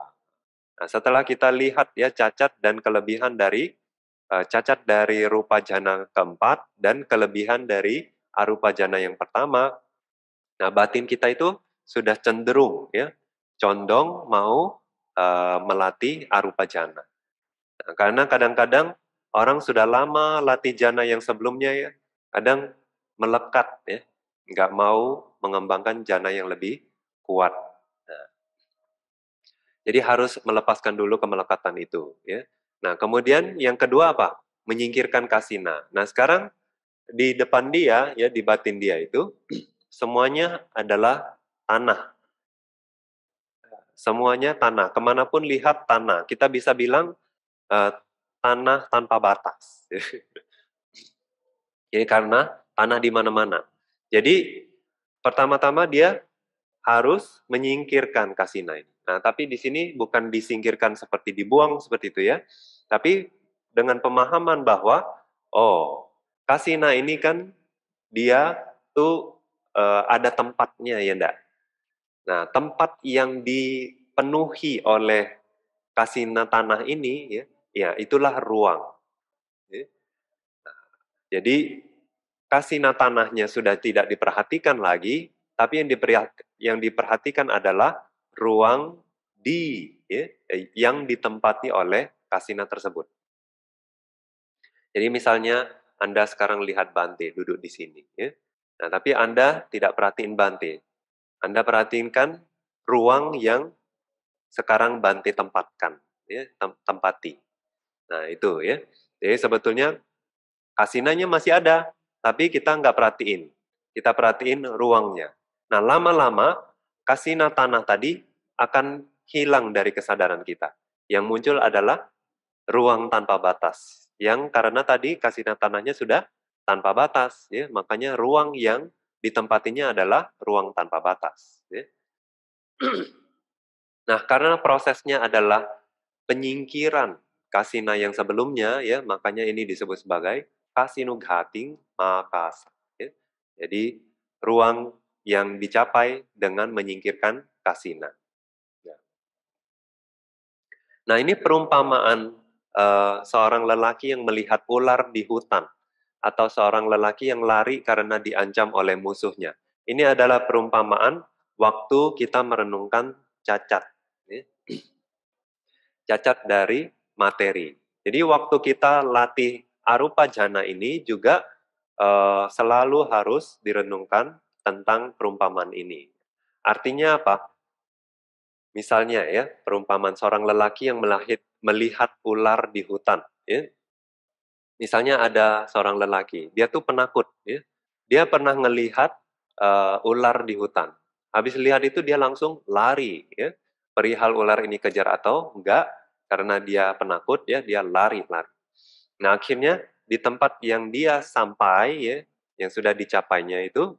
Nah, setelah kita lihat ya cacat dan kelebihan dari Eh, cacat dari rupa jana keempat dan kelebihan dari arupa jana yang pertama. Nah, batin kita itu sudah cenderung ya condong mau uh, melatih arupa jana. Nah, karena kadang-kadang orang sudah lama latih jana yang sebelumnya ya, kadang melekat ya, nggak mau mengembangkan jana yang lebih kuat. Nah, jadi harus melepaskan dulu kemelekatan itu ya. Nah, kemudian iya. yang kedua apa? Menyingkirkan kasina. Nah, sekarang di depan dia ya di batin dia itu semuanya adalah tanah. Semuanya tanah. Kemanapun lihat tanah. Kita bisa bilang uh, tanah tanpa batas. Jadi ya, karena tanah di mana-mana. Jadi pertama-tama dia harus menyingkirkan kasina ini. Nah, tapi di sini bukan disingkirkan seperti dibuang seperti itu ya, tapi dengan pemahaman bahwa oh, kasina ini kan dia tuh e, ada tempatnya ya ndak. Nah, tempat yang dipenuhi oleh kasina tanah ini ya, ya itulah ruang. Ya. Nah, jadi kasina tanahnya sudah tidak diperhatikan lagi, tapi yang diperhatikan adalah ruang di ya, eh, yang ditempati oleh kasina tersebut. Jadi misalnya Anda sekarang lihat Bante duduk di sini, ya. Nah, tapi Anda tidak perhatiin Bante. Anda perhatikan ruang yang sekarang Bante tempatkan, ya, tempati. Nah, itu ya. Jadi sebetulnya kasinanya masih ada, tapi kita nggak perhatiin. Kita perhatiin ruangnya. Nah, lama-lama kasina tanah tadi akan hilang dari kesadaran kita. Yang muncul adalah ruang tanpa batas. Yang karena tadi kasina tanahnya sudah tanpa batas, ya, makanya ruang yang ditempatinya adalah ruang tanpa batas. Ya. nah, karena prosesnya adalah penyingkiran kasina yang sebelumnya, ya, makanya ini disebut sebagai kasinughating makasa. Ya. Jadi ruang yang dicapai dengan menyingkirkan kasina. Ya. Nah ini perumpamaan uh, seorang lelaki yang melihat ular di hutan atau seorang lelaki yang lari karena diancam oleh musuhnya. Ini adalah perumpamaan waktu kita merenungkan cacat. Ya. Cacat dari materi. Jadi waktu kita latih arupa jana ini juga uh, selalu harus direnungkan tentang perumpamaan ini. Artinya apa? Misalnya ya, perumpamaan seorang lelaki yang melahit, melihat ular di hutan. Ya. Misalnya ada seorang lelaki, dia tuh penakut. Ya. Dia pernah ngelihat uh, ular di hutan. Habis lihat itu dia langsung lari. Ya. Perihal ular ini kejar atau enggak, karena dia penakut ya, dia lari-lari. Nah akhirnya di tempat yang dia sampai ya, yang sudah dicapainya itu,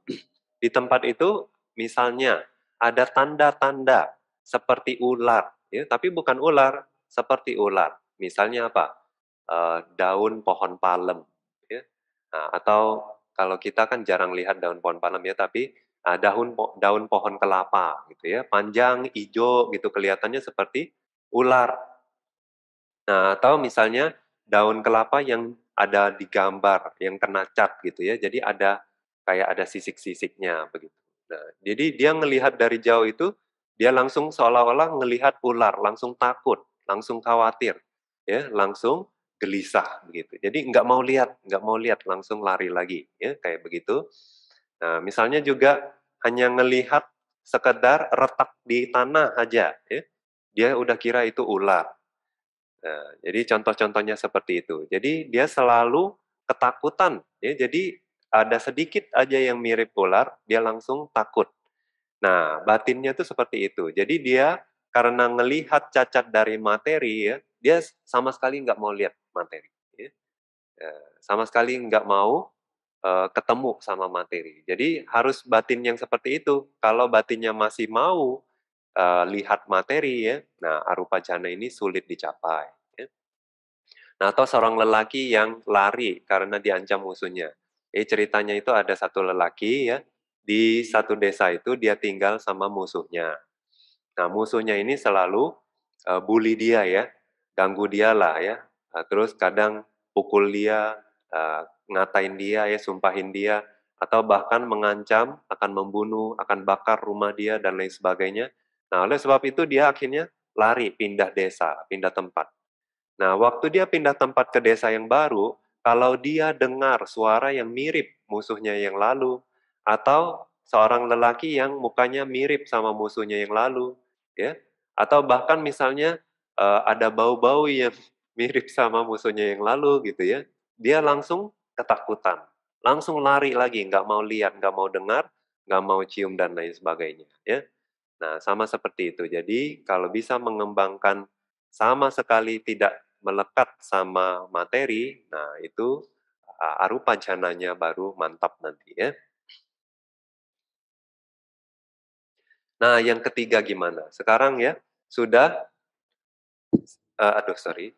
di tempat itu misalnya ada tanda-tanda seperti ular, ya, tapi bukan ular, seperti ular. Misalnya apa? E, daun pohon palem, ya. Nah, atau kalau kita kan jarang lihat daun pohon palem ya, tapi uh, daun po daun pohon kelapa, gitu ya, panjang, hijau, gitu kelihatannya seperti ular. Nah, atau misalnya daun kelapa yang ada digambar, yang kena cat, gitu ya. Jadi ada kayak ada sisik-sisiknya begitu. Nah, jadi dia ngelihat dari jauh itu dia langsung seolah-olah ngelihat ular, langsung takut, langsung khawatir, ya, langsung gelisah begitu. Jadi nggak mau lihat, nggak mau lihat, langsung lari lagi, ya kayak begitu. Nah, misalnya juga hanya ngelihat sekedar retak di tanah aja, ya, dia udah kira itu ular. Nah, jadi contoh-contohnya seperti itu. Jadi dia selalu ketakutan, ya. Jadi ada sedikit aja yang mirip ular, dia langsung takut. Nah, batinnya tuh seperti itu. Jadi dia karena ngelihat cacat dari materi ya, dia sama sekali nggak mau lihat materi. Ya. Eh, sama sekali nggak mau uh, ketemu sama materi. Jadi harus batin yang seperti itu. Kalau batinnya masih mau uh, lihat materi ya, nah arupa jana ini sulit dicapai. Ya. Nah, atau seorang lelaki yang lari karena diancam musuhnya Eh ceritanya itu ada satu lelaki ya di satu desa itu dia tinggal sama musuhnya. Nah musuhnya ini selalu uh, bully dia ya, ganggu dia lah ya. Uh, terus kadang pukul dia, uh, ngatain dia ya, sumpahin dia, atau bahkan mengancam akan membunuh, akan bakar rumah dia dan lain sebagainya. Nah oleh sebab itu dia akhirnya lari pindah desa, pindah tempat. Nah waktu dia pindah tempat ke desa yang baru, kalau dia dengar suara yang mirip musuhnya yang lalu, atau seorang lelaki yang mukanya mirip sama musuhnya yang lalu, ya, atau bahkan misalnya uh, ada bau-bau yang mirip sama musuhnya yang lalu, gitu ya, dia langsung ketakutan, langsung lari lagi, nggak mau lihat, nggak mau dengar, nggak mau cium dan lain sebagainya, ya. Nah, sama seperti itu. Jadi kalau bisa mengembangkan sama sekali tidak melekat sama materi, nah itu ah, arupa jananya baru mantap nanti ya. Nah yang ketiga gimana? Sekarang ya sudah, uh, aduh sorry.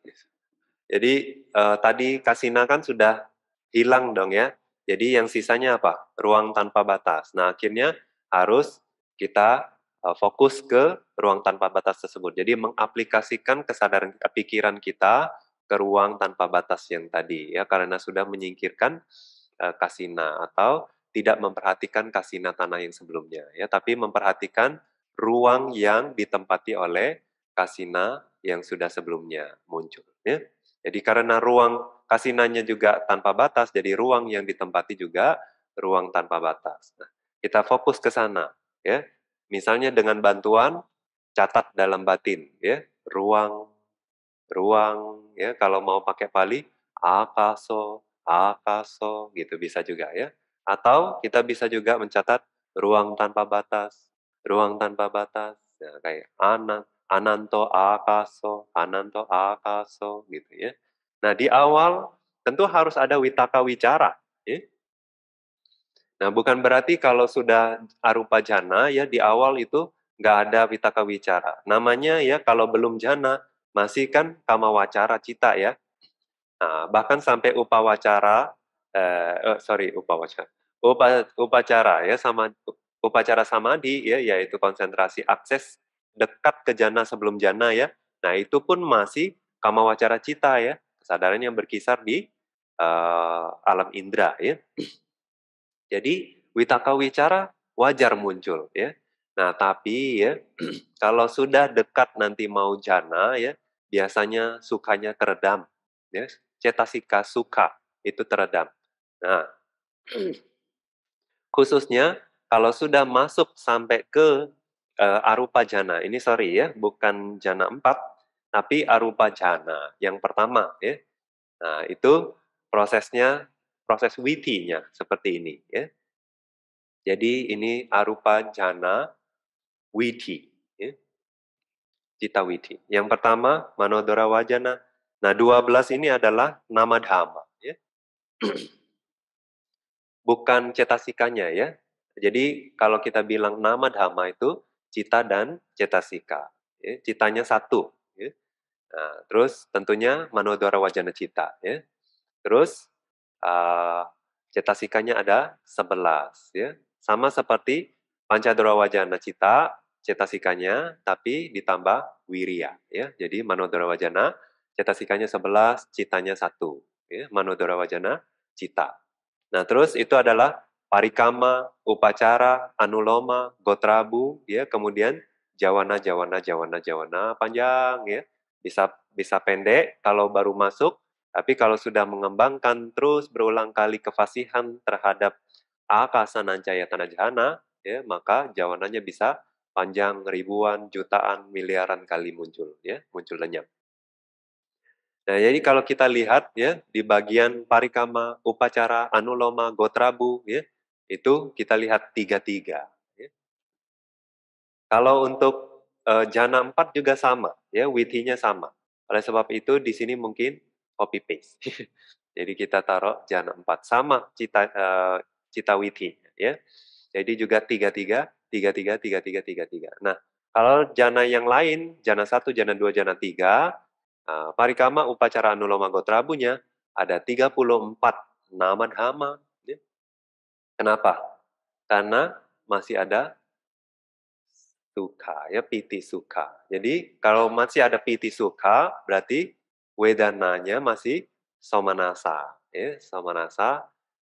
Jadi uh, tadi kasina kan sudah hilang dong ya. Jadi yang sisanya apa? Ruang tanpa batas. Nah akhirnya harus kita Eh, fokus ke ruang tanpa batas tersebut. Jadi mengaplikasikan kesadaran pikiran kita ke ruang tanpa batas yang tadi ya karena sudah menyingkirkan uh, kasina atau tidak memperhatikan kasina tanah yang sebelumnya ya tapi memperhatikan ruang yang ditempati oleh kasina yang sudah sebelumnya muncul ya. Jadi karena ruang kasinanya juga tanpa batas jadi ruang yang ditempati juga ruang tanpa batas. Nah, kita fokus ke sana ya Misalnya dengan bantuan catat dalam batin, ya, ruang, ruang, ya, kalau mau pakai Pali, akaso, akaso, gitu bisa juga ya. Atau kita bisa juga mencatat ruang tanpa batas, ruang tanpa batas, ya, kayak anak, ananto akaso, ananto akaso, gitu ya. Nah di awal tentu harus ada witaka wicara, ya. Nah, bukan berarti kalau sudah arupa jana ya di awal itu nggak ada vitaka wicara. Namanya ya kalau belum jana masih kan kama wacara cita ya. Nah, bahkan sampai upawacara eh, oh, sorry wacara upa, upacara ya sama upacara di ya yaitu konsentrasi akses dekat ke jana sebelum jana ya. Nah, itu pun masih kama wacara cita ya, kesadaran yang berkisar di uh, alam indra ya. Jadi witaka wicara wajar muncul ya. Nah, tapi ya kalau sudah dekat nanti mau jana ya, biasanya sukanya teredam ya. Cetasika suka itu teredam. Nah, khususnya kalau sudah masuk sampai ke uh, arupa jana. Ini sorry ya, bukan jana empat tapi arupa jana yang pertama ya. Nah, itu prosesnya proses witinya seperti ini ya. Jadi ini arupa jana witi ya. Cita witi. Yang pertama manodora wajana. Nah, 12 ini adalah nama dhamma ya. Bukan cetasikanya ya. Jadi kalau kita bilang nama dhamma itu cita dan cetasika. Ya. Citanya satu. Ya. Nah, terus tentunya manodora wajana cita ya. Terus uh, cetasikanya ada 11 ya. Sama seperti pancadera wajana cita cetasikanya tapi ditambah wiria ya. Jadi manodara wajana cetasikanya 11, citanya 1 ya. Manodara wajana cita. Nah, terus itu adalah parikama, upacara, anuloma, gotrabu ya, kemudian jawana jawana jawana jawana panjang ya. Bisa bisa pendek kalau baru masuk tapi kalau sudah mengembangkan terus berulang kali kefasihan terhadap akasa nancaya tanah jahana, ya, maka jawabannya bisa panjang ribuan, jutaan, miliaran kali muncul, ya, muncul lenyap. Nah, jadi kalau kita lihat ya di bagian parikama, upacara, anuloma, gotrabu, ya, itu kita lihat tiga-tiga. Ya. Kalau untuk e, jana empat juga sama, ya, witinya sama. Oleh sebab itu di sini mungkin copy paste. Jadi kita taruh jana 4 sama cita uh, eh, cita witi ya. Jadi juga 33 33 33 33. Nah, kalau jana yang lain, jana 1, jana 2, jana 3, uh, eh, parikama upacara anuloma gotrabunya ada 34 nama dhama. Ya. Kenapa? Karena masih ada suka ya piti suka. Jadi kalau masih ada piti suka berarti wedananya masih somanasa, ya, somanasa.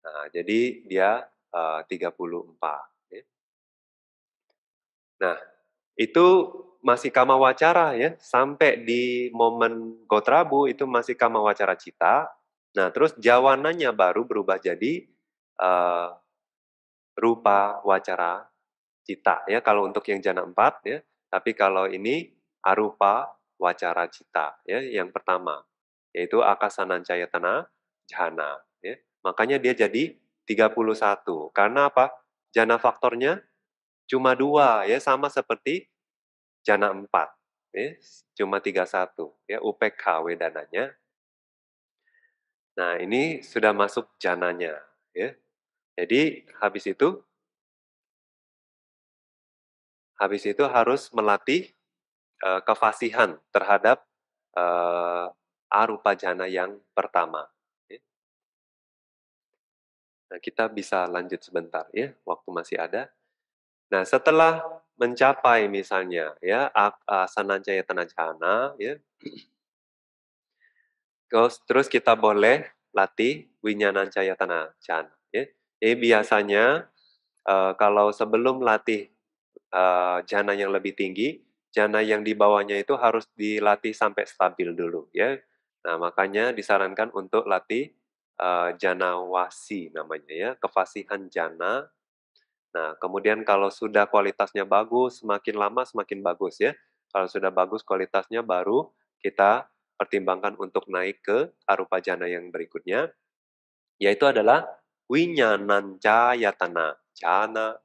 Nah, jadi dia eh, uh, 34. Ya. Nah, itu masih kama wacara ya, sampai di momen Gotrabu itu masih kama wacara cita. Nah, terus jawanannya baru berubah jadi uh, rupa wacara cita ya kalau untuk yang jana empat ya. Tapi kalau ini arupa wacara cita ya yang pertama yaitu akasanan cayatana jhana ya. Makanya dia jadi 31. Karena apa? Jana faktornya cuma dua ya sama seperti jana 4 ya cuma 31 ya UPK wedananya. Nah, ini sudah masuk jananya ya. Jadi habis itu habis itu harus melatih uh, kefasihan terhadap uh, arupa jana yang pertama. Ya. Nah, kita bisa lanjut sebentar ya, waktu masih ada. Nah, setelah mencapai misalnya ya asanancaya eh, tanajana ya. Terus, terus kita boleh latih winyanancaya tanajana ya. Jadi biasanya uh, kalau sebelum latih uh, jana yang lebih tinggi, jana yang di bawahnya itu harus dilatih sampai stabil dulu ya. Nah, makanya disarankan untuk latih uh, jana wasi namanya ya, kefasihan jana. Nah, kemudian kalau sudah kualitasnya bagus, semakin lama semakin bagus ya. Kalau sudah bagus kualitasnya baru kita pertimbangkan untuk naik ke arupa jana yang berikutnya yaitu adalah winyanan cayatana. Jana.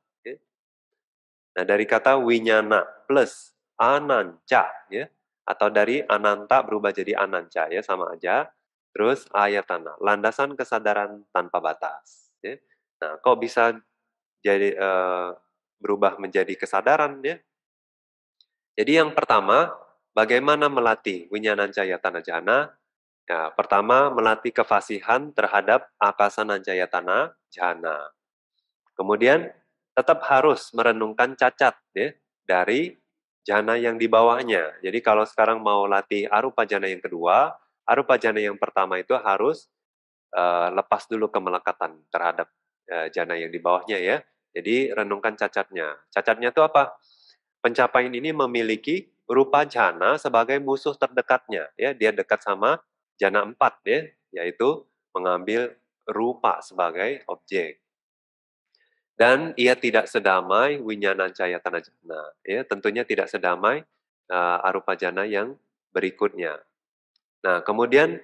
Nah, dari kata winyana plus ananca ya atau dari iya. ananta berubah jadi ananca ya sama aja. Terus ayatana, landasan kesadaran tanpa batas. Ya. Nah, kok bisa jadi e, berubah menjadi kesadaran ya? Jadi yang pertama, bagaimana melatih winyananca yatana jana? Ya, pertama, melatih kefasihan terhadap nancayatana jana. Kemudian, tetap harus merenungkan cacat ya, dari jana yang di bawahnya. Jadi kalau sekarang mau latih arupa jana yang kedua, arupa jana yang pertama itu harus uh, lepas dulu kemelekatan terhadap uh, jana yang di bawahnya ya. Jadi renungkan cacatnya. Cacatnya itu apa? Pencapaian ini memiliki rupa jana sebagai musuh terdekatnya ya. Dia dekat sama jana empat ya, yaitu mengambil rupa sebagai objek dan ia tidak sedamai tanah jana ya tentunya tidak sedamai uh, arupa jana yang berikutnya nah kemudian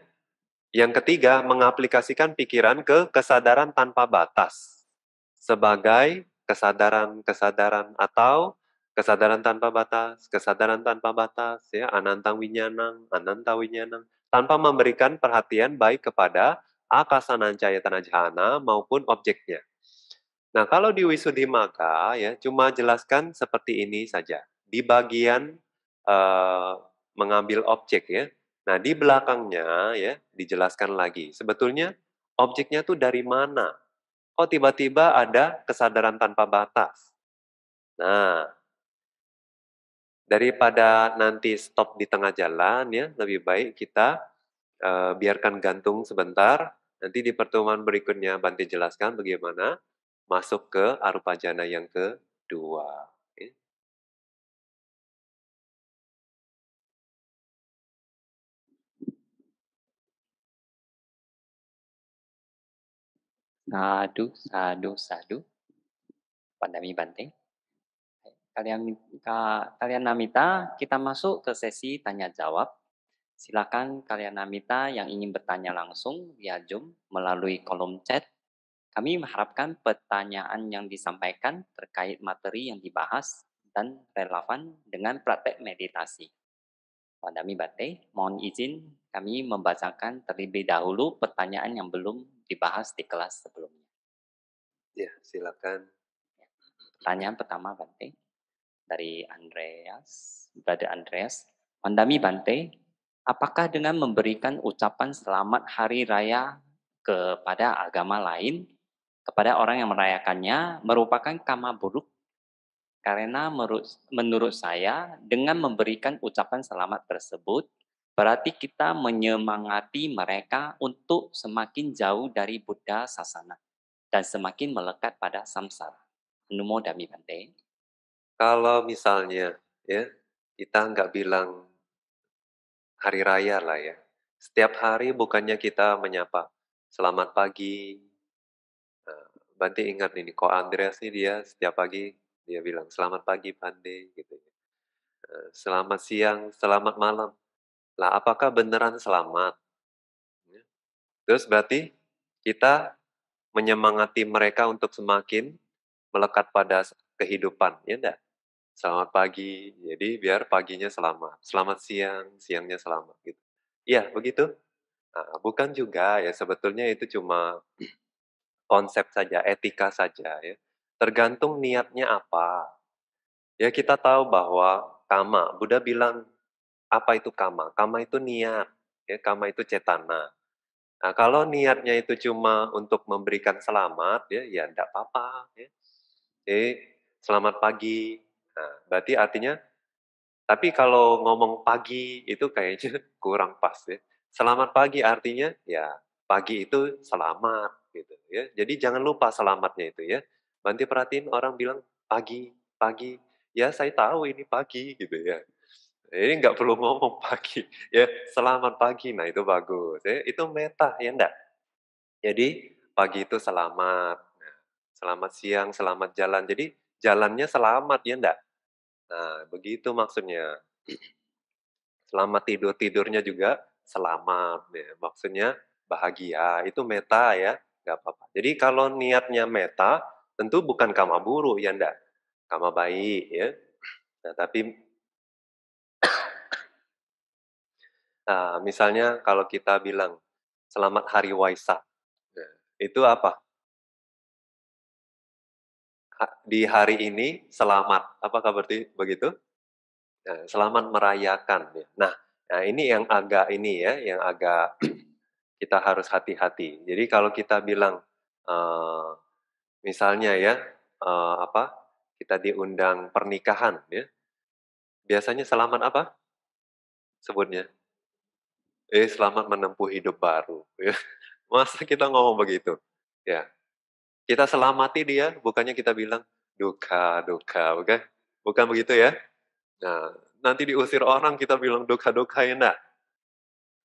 yang ketiga mengaplikasikan pikiran ke kesadaran tanpa batas sebagai kesadaran kesadaran atau kesadaran tanpa batas kesadaran tanpa batas ya anantang winyanang ananta winyanang tanpa memberikan perhatian baik kepada akasanan cahaya tanah jahana maupun objeknya Nah, kalau di wisudi Maka ya cuma jelaskan seperti ini saja di bagian uh, mengambil objek ya. Nah, di belakangnya ya dijelaskan lagi. Sebetulnya objeknya tuh dari mana? Oh, tiba-tiba ada kesadaran tanpa batas. Nah, daripada nanti stop di tengah jalan ya, lebih baik kita uh, biarkan gantung sebentar. Nanti di pertemuan berikutnya Banti jelaskan bagaimana masuk ke arupa jana yang kedua. Sadu, sadu, sadu. Pandami banting. Kalian, kalian Namita, kita masuk ke sesi tanya jawab. Silakan kalian Namita yang ingin bertanya langsung via Zoom melalui kolom chat kami mengharapkan pertanyaan yang disampaikan terkait materi yang dibahas dan relevan dengan praktek meditasi. Pandami Bate, mohon izin kami membacakan terlebih dahulu pertanyaan yang belum dibahas di kelas sebelumnya. Ya, silakan. Pertanyaan pertama Bante dari Andreas, Brother Andreas. Pandami Bante, apakah dengan memberikan ucapan selamat hari raya kepada agama lain kepada orang yang merayakannya merupakan kama buruk karena menurut, menurut saya dengan memberikan ucapan selamat tersebut berarti kita menyemangati mereka untuk semakin jauh dari Buddha sasana dan semakin melekat pada samsara. Numo dami bante. Kalau misalnya ya kita nggak bilang hari raya lah ya. Setiap hari bukannya kita menyapa selamat pagi, Banti ingat ini, kok Andreas ini dia setiap pagi dia bilang selamat pagi Bante gitu. Ya. Selamat siang, selamat malam. Lah apakah beneran selamat? Ya. Terus berarti kita menyemangati mereka untuk semakin melekat pada kehidupan, ya enggak? Selamat pagi, jadi biar paginya selamat. Selamat siang, siangnya selamat gitu. Iya, begitu. Nah, bukan juga ya sebetulnya itu cuma konsep saja, etika saja ya. Tergantung niatnya apa. Ya kita tahu bahwa kama, Buddha bilang apa itu kama? Kama itu niat, ya kama itu cetana. Nah, kalau niatnya itu cuma untuk memberikan selamat, ya, ya tidak apa-apa. Ya. Jadi, selamat pagi. Nah, berarti artinya, tapi kalau ngomong pagi itu kayaknya kurang pas ya. Selamat pagi artinya, ya pagi itu selamat gitu ya. Jadi jangan lupa selamatnya itu ya. Nanti perhatiin orang bilang pagi, pagi. Ya saya tahu ini pagi gitu ya. Ini nggak perlu ngomong pagi ya. Selamat pagi, nah itu bagus. Ya. Itu meta ya ndak? Jadi pagi itu selamat, nah, selamat siang, selamat jalan. Jadi jalannya selamat ya ndak? Nah begitu maksudnya. Selamat tidur tidurnya juga selamat ya. Maksudnya bahagia itu meta ya nggak apa-apa. Jadi kalau niatnya meta, tentu bukan kama buruk ya ndak, kama baik ya. Nah, tapi nah, misalnya kalau kita bilang selamat hari Waisak, nah, itu apa? Di hari ini selamat, apakah berarti begitu? Nah, selamat merayakan. Ya. Nah, nah ini yang agak ini ya, yang agak kita harus hati-hati. Jadi kalau kita bilang uh, misalnya ya uh, apa kita diundang pernikahan ya biasanya selamat apa sebutnya eh selamat menempuh hidup baru ya masa kita ngomong begitu ya kita selamati dia bukannya kita bilang duka duka bukan bukan begitu ya nah nanti diusir orang kita bilang duka duka ya enak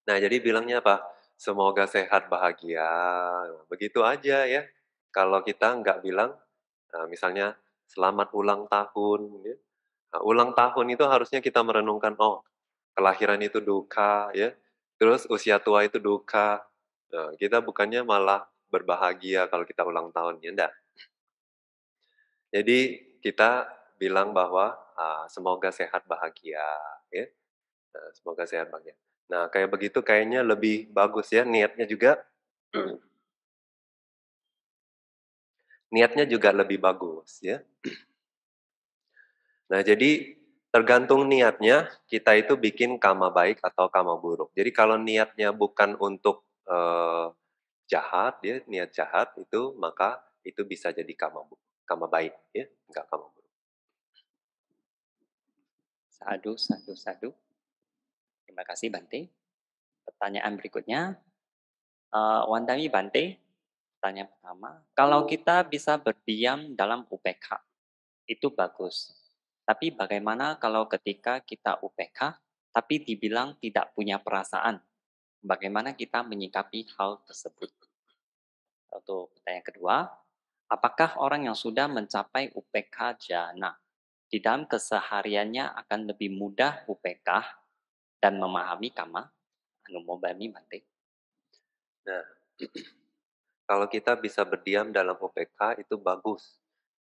nah jadi bilangnya apa Semoga sehat bahagia. Begitu aja ya. Kalau kita nggak bilang, nah, misalnya selamat ulang tahun. Ya. Nah, ulang tahun itu harusnya kita merenungkan, oh kelahiran itu duka, ya. Terus usia tua itu duka. Nah, kita bukannya malah berbahagia kalau kita ulang tahun, ya enggak. Jadi kita bilang bahwa ah, semoga sehat bahagia, ya. Nah, semoga sehat bahagia. Nah, kayak begitu kayaknya lebih bagus ya niatnya juga. Hmm. niatnya juga lebih bagus ya. Nah, jadi tergantung niatnya kita itu bikin karma baik atau karma buruk. Jadi kalau niatnya bukan untuk eh, jahat, ya niat jahat itu maka itu bisa jadi karma buruk, kama baik ya, enggak karma buruk. Sadu, sadu, sadu. Terima kasih Bante. Pertanyaan berikutnya, uh, eh, Wandami Bante, pertanyaan pertama, kalau kita bisa berdiam dalam UPK, itu bagus. Tapi bagaimana kalau ketika kita UPK, tapi dibilang tidak punya perasaan? Bagaimana kita menyikapi hal tersebut? Untuk pertanyaan kedua, apakah orang yang sudah mencapai UPK jana di dalam kesehariannya akan lebih mudah UPK dan memahami kama anumobami mati. Nah, kalau kita bisa berdiam dalam UPK itu bagus.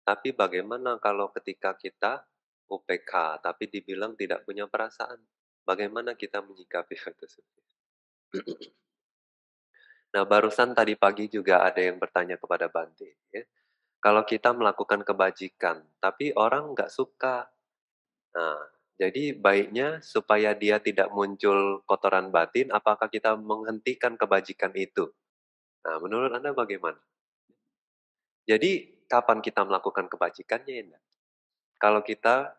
Tapi bagaimana kalau ketika kita UPK tapi dibilang tidak punya perasaan? Bagaimana kita menyikapi hal tersebut? Nah, barusan tadi pagi juga ada yang bertanya kepada Bante. Ya. Kalau kita melakukan kebajikan, tapi orang nggak suka, nah, jadi baiknya supaya dia tidak muncul kotoran batin, apakah kita menghentikan kebajikan itu? Nah, menurut Anda bagaimana? Jadi, kapan kita melakukan kebajikannya, Indah? Ya Kalau kita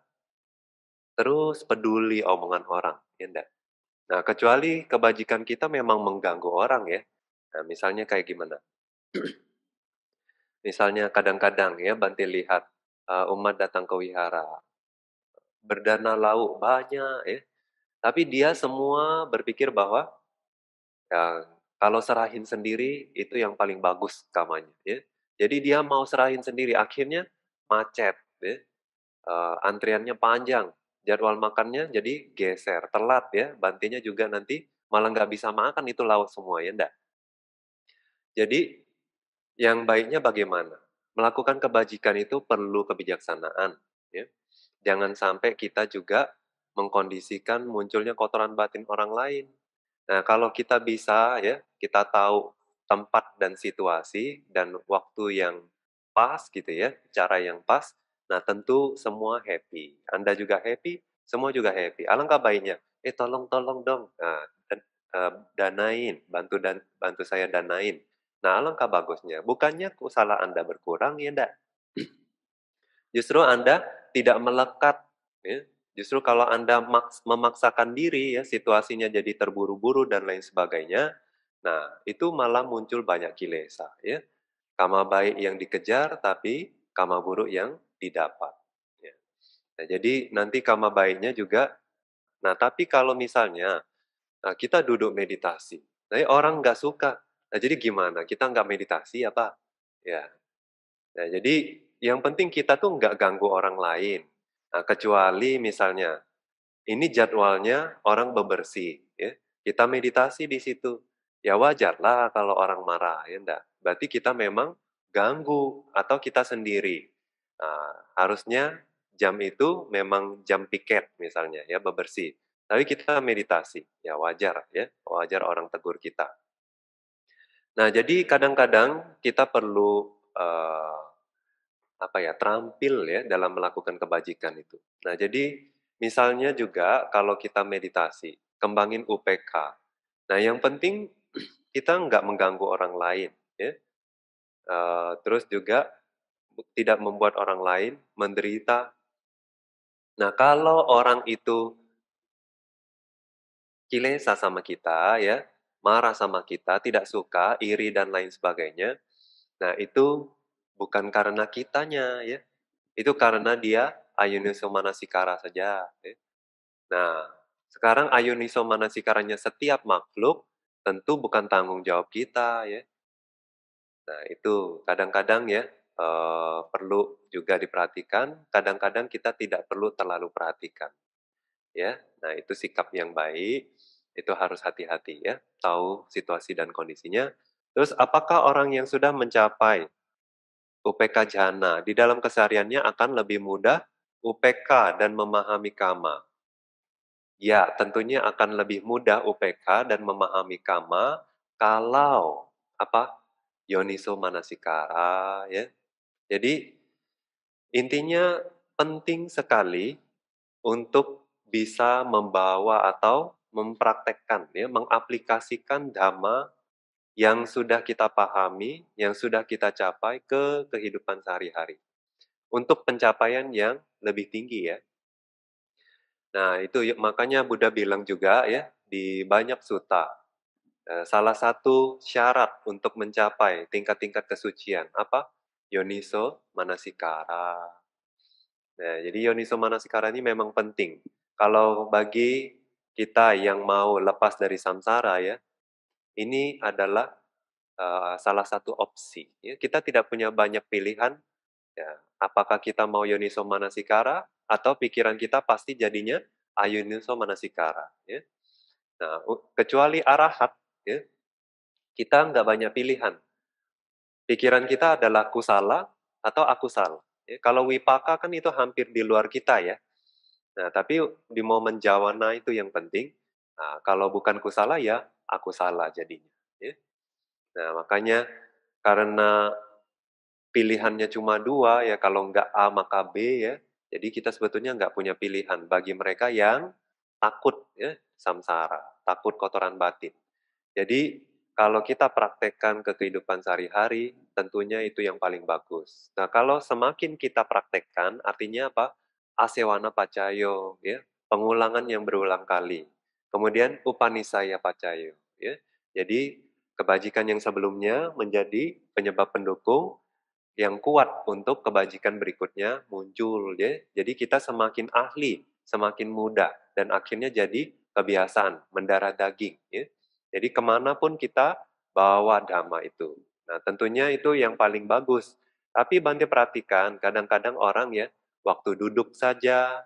terus peduli omongan orang, Indah. Ya nah, kecuali kebajikan kita memang mengganggu orang ya. Nah, misalnya kayak gimana? misalnya kadang-kadang ya, Banti lihat uh, umat datang ke wihara, berdana lauk banyak ya. Tapi dia semua berpikir bahwa ya, kalau serahin sendiri itu yang paling bagus kamanya ya. Jadi dia mau serahin sendiri akhirnya macet ya. Uh, antriannya panjang, jadwal makannya jadi geser, telat ya. Bantinya juga nanti malah nggak bisa makan itu lauk semua ya enggak. Jadi yang baiknya bagaimana? Melakukan kebajikan itu perlu kebijaksanaan ya. Jangan sampai kita juga mengkondisikan munculnya kotoran batin orang lain. Nah, kalau kita bisa ya, kita tahu tempat dan situasi dan waktu yang pas gitu ya, cara yang pas. Nah, tentu semua happy. Anda juga happy, semua juga happy. Alangkah baiknya, eh tolong tolong dong, nah, dan, uh, danain, bantu dan bantu saya danain. Nah, alangkah bagusnya. Bukannya usaha Anda berkurang ya enggak. Justru Anda tidak melekat ya. Justru kalau Anda maks memaksakan diri ya situasinya jadi terburu-buru dan lain sebagainya, nah itu malah muncul banyak kilesa ya. Kama baik yang dikejar tapi kama buruk yang didapat. Ya. Nah, jadi nanti kama baiknya juga. Nah tapi kalau misalnya nah, kita duduk meditasi, tapi orang nggak suka. Nah jadi gimana? Kita nggak meditasi apa? Ya. Nah jadi yang penting kita tuh nggak ganggu orang lain. Nah, kecuali misalnya, ini jadwalnya orang bebersih. Ya. Kita meditasi di situ. Ya wajarlah kalau orang marah, ya enggak. Berarti kita memang ganggu atau kita sendiri. Nah, harusnya jam itu memang jam piket misalnya, ya bebersih. Tapi kita meditasi, ya wajar ya, wajar orang tegur kita. Nah, jadi kadang-kadang kita perlu uh, apa ya terampil ya dalam melakukan kebajikan itu. Nah jadi misalnya juga kalau kita meditasi kembangin UPK. Nah yang penting kita nggak mengganggu orang lain ya. Uh, terus juga tidak membuat orang lain menderita. Nah kalau orang itu kilesa sama kita ya, marah sama kita, tidak suka, iri dan lain sebagainya. Nah itu bukan karena kitanya ya itu karena dia ayuniso manasikara saja ya. nah sekarang ayuniso manasikaranya setiap makhluk tentu bukan tanggung jawab kita ya nah itu kadang-kadang ya eh, perlu juga diperhatikan kadang-kadang kita tidak perlu terlalu perhatikan ya nah itu sikap yang baik itu harus hati-hati ya tahu situasi dan kondisinya Terus apakah orang yang sudah mencapai UPK Jana Di dalam kesehariannya akan lebih mudah UPK dan memahami kama. Ya, tentunya akan lebih mudah UPK dan memahami kama kalau apa? Yoniso manasikara ya. Jadi intinya penting sekali untuk bisa membawa atau mempraktekkan ya, mengaplikasikan dhamma yang sudah kita pahami, yang sudah kita capai ke kehidupan sehari-hari. Untuk pencapaian yang lebih tinggi ya. Nah, itu ya, makanya Buddha bilang juga ya di banyak suta. Eh, salah satu syarat untuk mencapai tingkat-tingkat kesucian apa? Yoniso manasikara. Nah, jadi yoniso manasikara ini memang penting. Kalau bagi kita yang mau lepas dari samsara ya, ini adalah uh, salah satu opsi. Ya, kita tidak punya banyak pilihan. Ya, apakah kita mau Yoniso Manasikara atau pikiran kita pasti jadinya Ayuniso Manasikara. Ya. Nah, kecuali arahat, ya, kita nggak banyak pilihan. Pikiran kita adalah kusala atau aku Ya, kalau wipaka kan itu hampir di luar kita ya. Nah, tapi di momen jawana itu yang penting. Nah, kalau bukan kusala ya aku salah jadinya. Ya. Nah makanya karena pilihannya cuma dua ya kalau nggak A maka B ya. Jadi kita sebetulnya nggak punya pilihan bagi mereka yang takut ya samsara, takut kotoran batin. Jadi kalau kita praktekkan ke kehidupan sehari-hari, tentunya itu yang paling bagus. Nah, kalau semakin kita praktekkan, artinya apa? Asewana pacayo, ya, pengulangan yang berulang kali. Kemudian upanisaya pacayo. Ya. Jadi kebajikan yang sebelumnya menjadi penyebab pendukung yang kuat untuk kebajikan berikutnya muncul. Ya. Jadi kita semakin ahli, semakin muda, dan akhirnya jadi kebiasaan, mendarah daging. Ya. Jadi kemanapun kita bawa dhamma itu. Nah tentunya itu yang paling bagus. Tapi bantu perhatikan, kadang-kadang orang ya, waktu duduk saja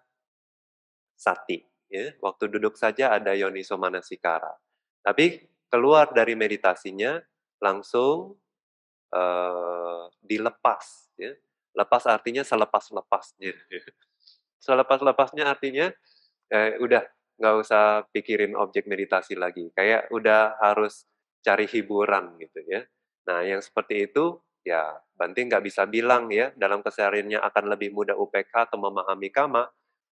sati ya, waktu duduk saja ada yoniso manasikara. Tapi keluar dari meditasinya langsung uh, dilepas. Ya. Lepas artinya selepas-lepasnya. selepas-lepasnya artinya eh, udah nggak usah pikirin objek meditasi lagi. Kayak udah harus cari hiburan gitu ya. Nah yang seperti itu ya Banting nggak bisa bilang ya dalam kesehariannya akan lebih mudah UPK atau memahami kama,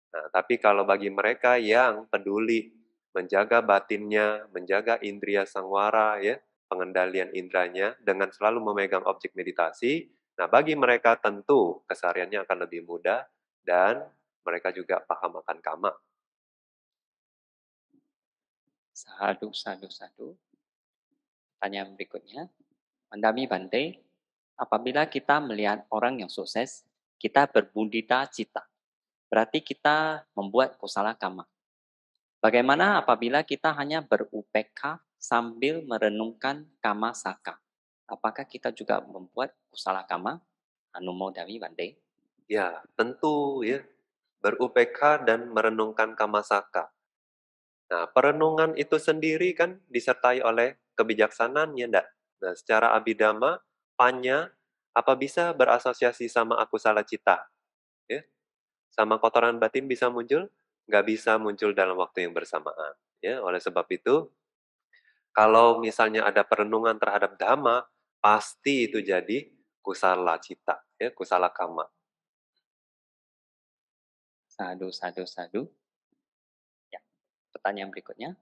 Nah, tapi kalau bagi mereka yang peduli menjaga batinnya, menjaga indria sangwara ya, pengendalian indranya dengan selalu memegang objek meditasi. Nah, bagi mereka tentu kesariannya akan lebih mudah dan mereka juga paham akan kama. Sadu, sadu, sadu. Tanya berikutnya. Mandami Bante, apabila kita melihat orang yang sukses, kita berbudita cita berarti kita membuat usala kama. Bagaimana apabila kita hanya berupeka sambil merenungkan kama saka? Apakah kita juga membuat usala kama? Anumodawi bande? Ya, tentu ya. Berupeka dan merenungkan kama saka. Nah, perenungan itu sendiri kan disertai oleh kebijaksanaan ya enggak? Nah, secara abidama, panya, apa bisa berasosiasi sama aku salah cita? sama kotoran batin bisa muncul? Nggak bisa muncul dalam waktu yang bersamaan. Ya, oleh sebab itu, kalau misalnya ada perenungan terhadap dhamma, pasti itu jadi kusala cita, ya, kusala kama. Sadu, sadu, sadu. Ya, pertanyaan berikutnya.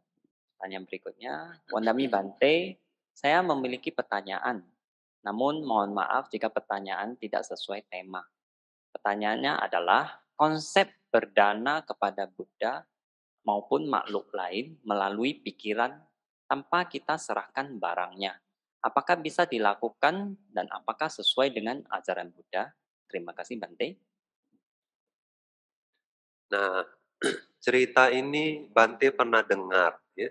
Pertanyaan berikutnya, Wandami Bante, saya memiliki pertanyaan. Namun mohon maaf jika pertanyaan tidak sesuai tema. Pertanyaannya adalah, konsep berdana kepada Buddha maupun makhluk lain melalui pikiran tanpa kita serahkan barangnya. Apakah bisa dilakukan dan apakah sesuai dengan ajaran Buddha? Terima kasih Bante. Nah, cerita ini Bante pernah dengar, ya.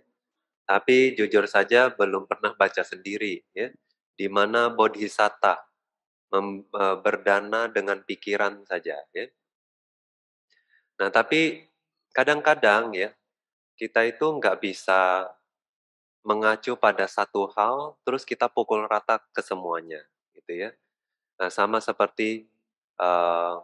Tapi jujur saja belum pernah baca sendiri, ya. Di mana bodhisatta eh, berdana dengan pikiran saja, ya Nah, tapi kadang-kadang ya, kita itu nggak bisa mengacu pada satu hal, terus kita pukul rata ke semuanya, gitu ya. Nah, sama seperti uh,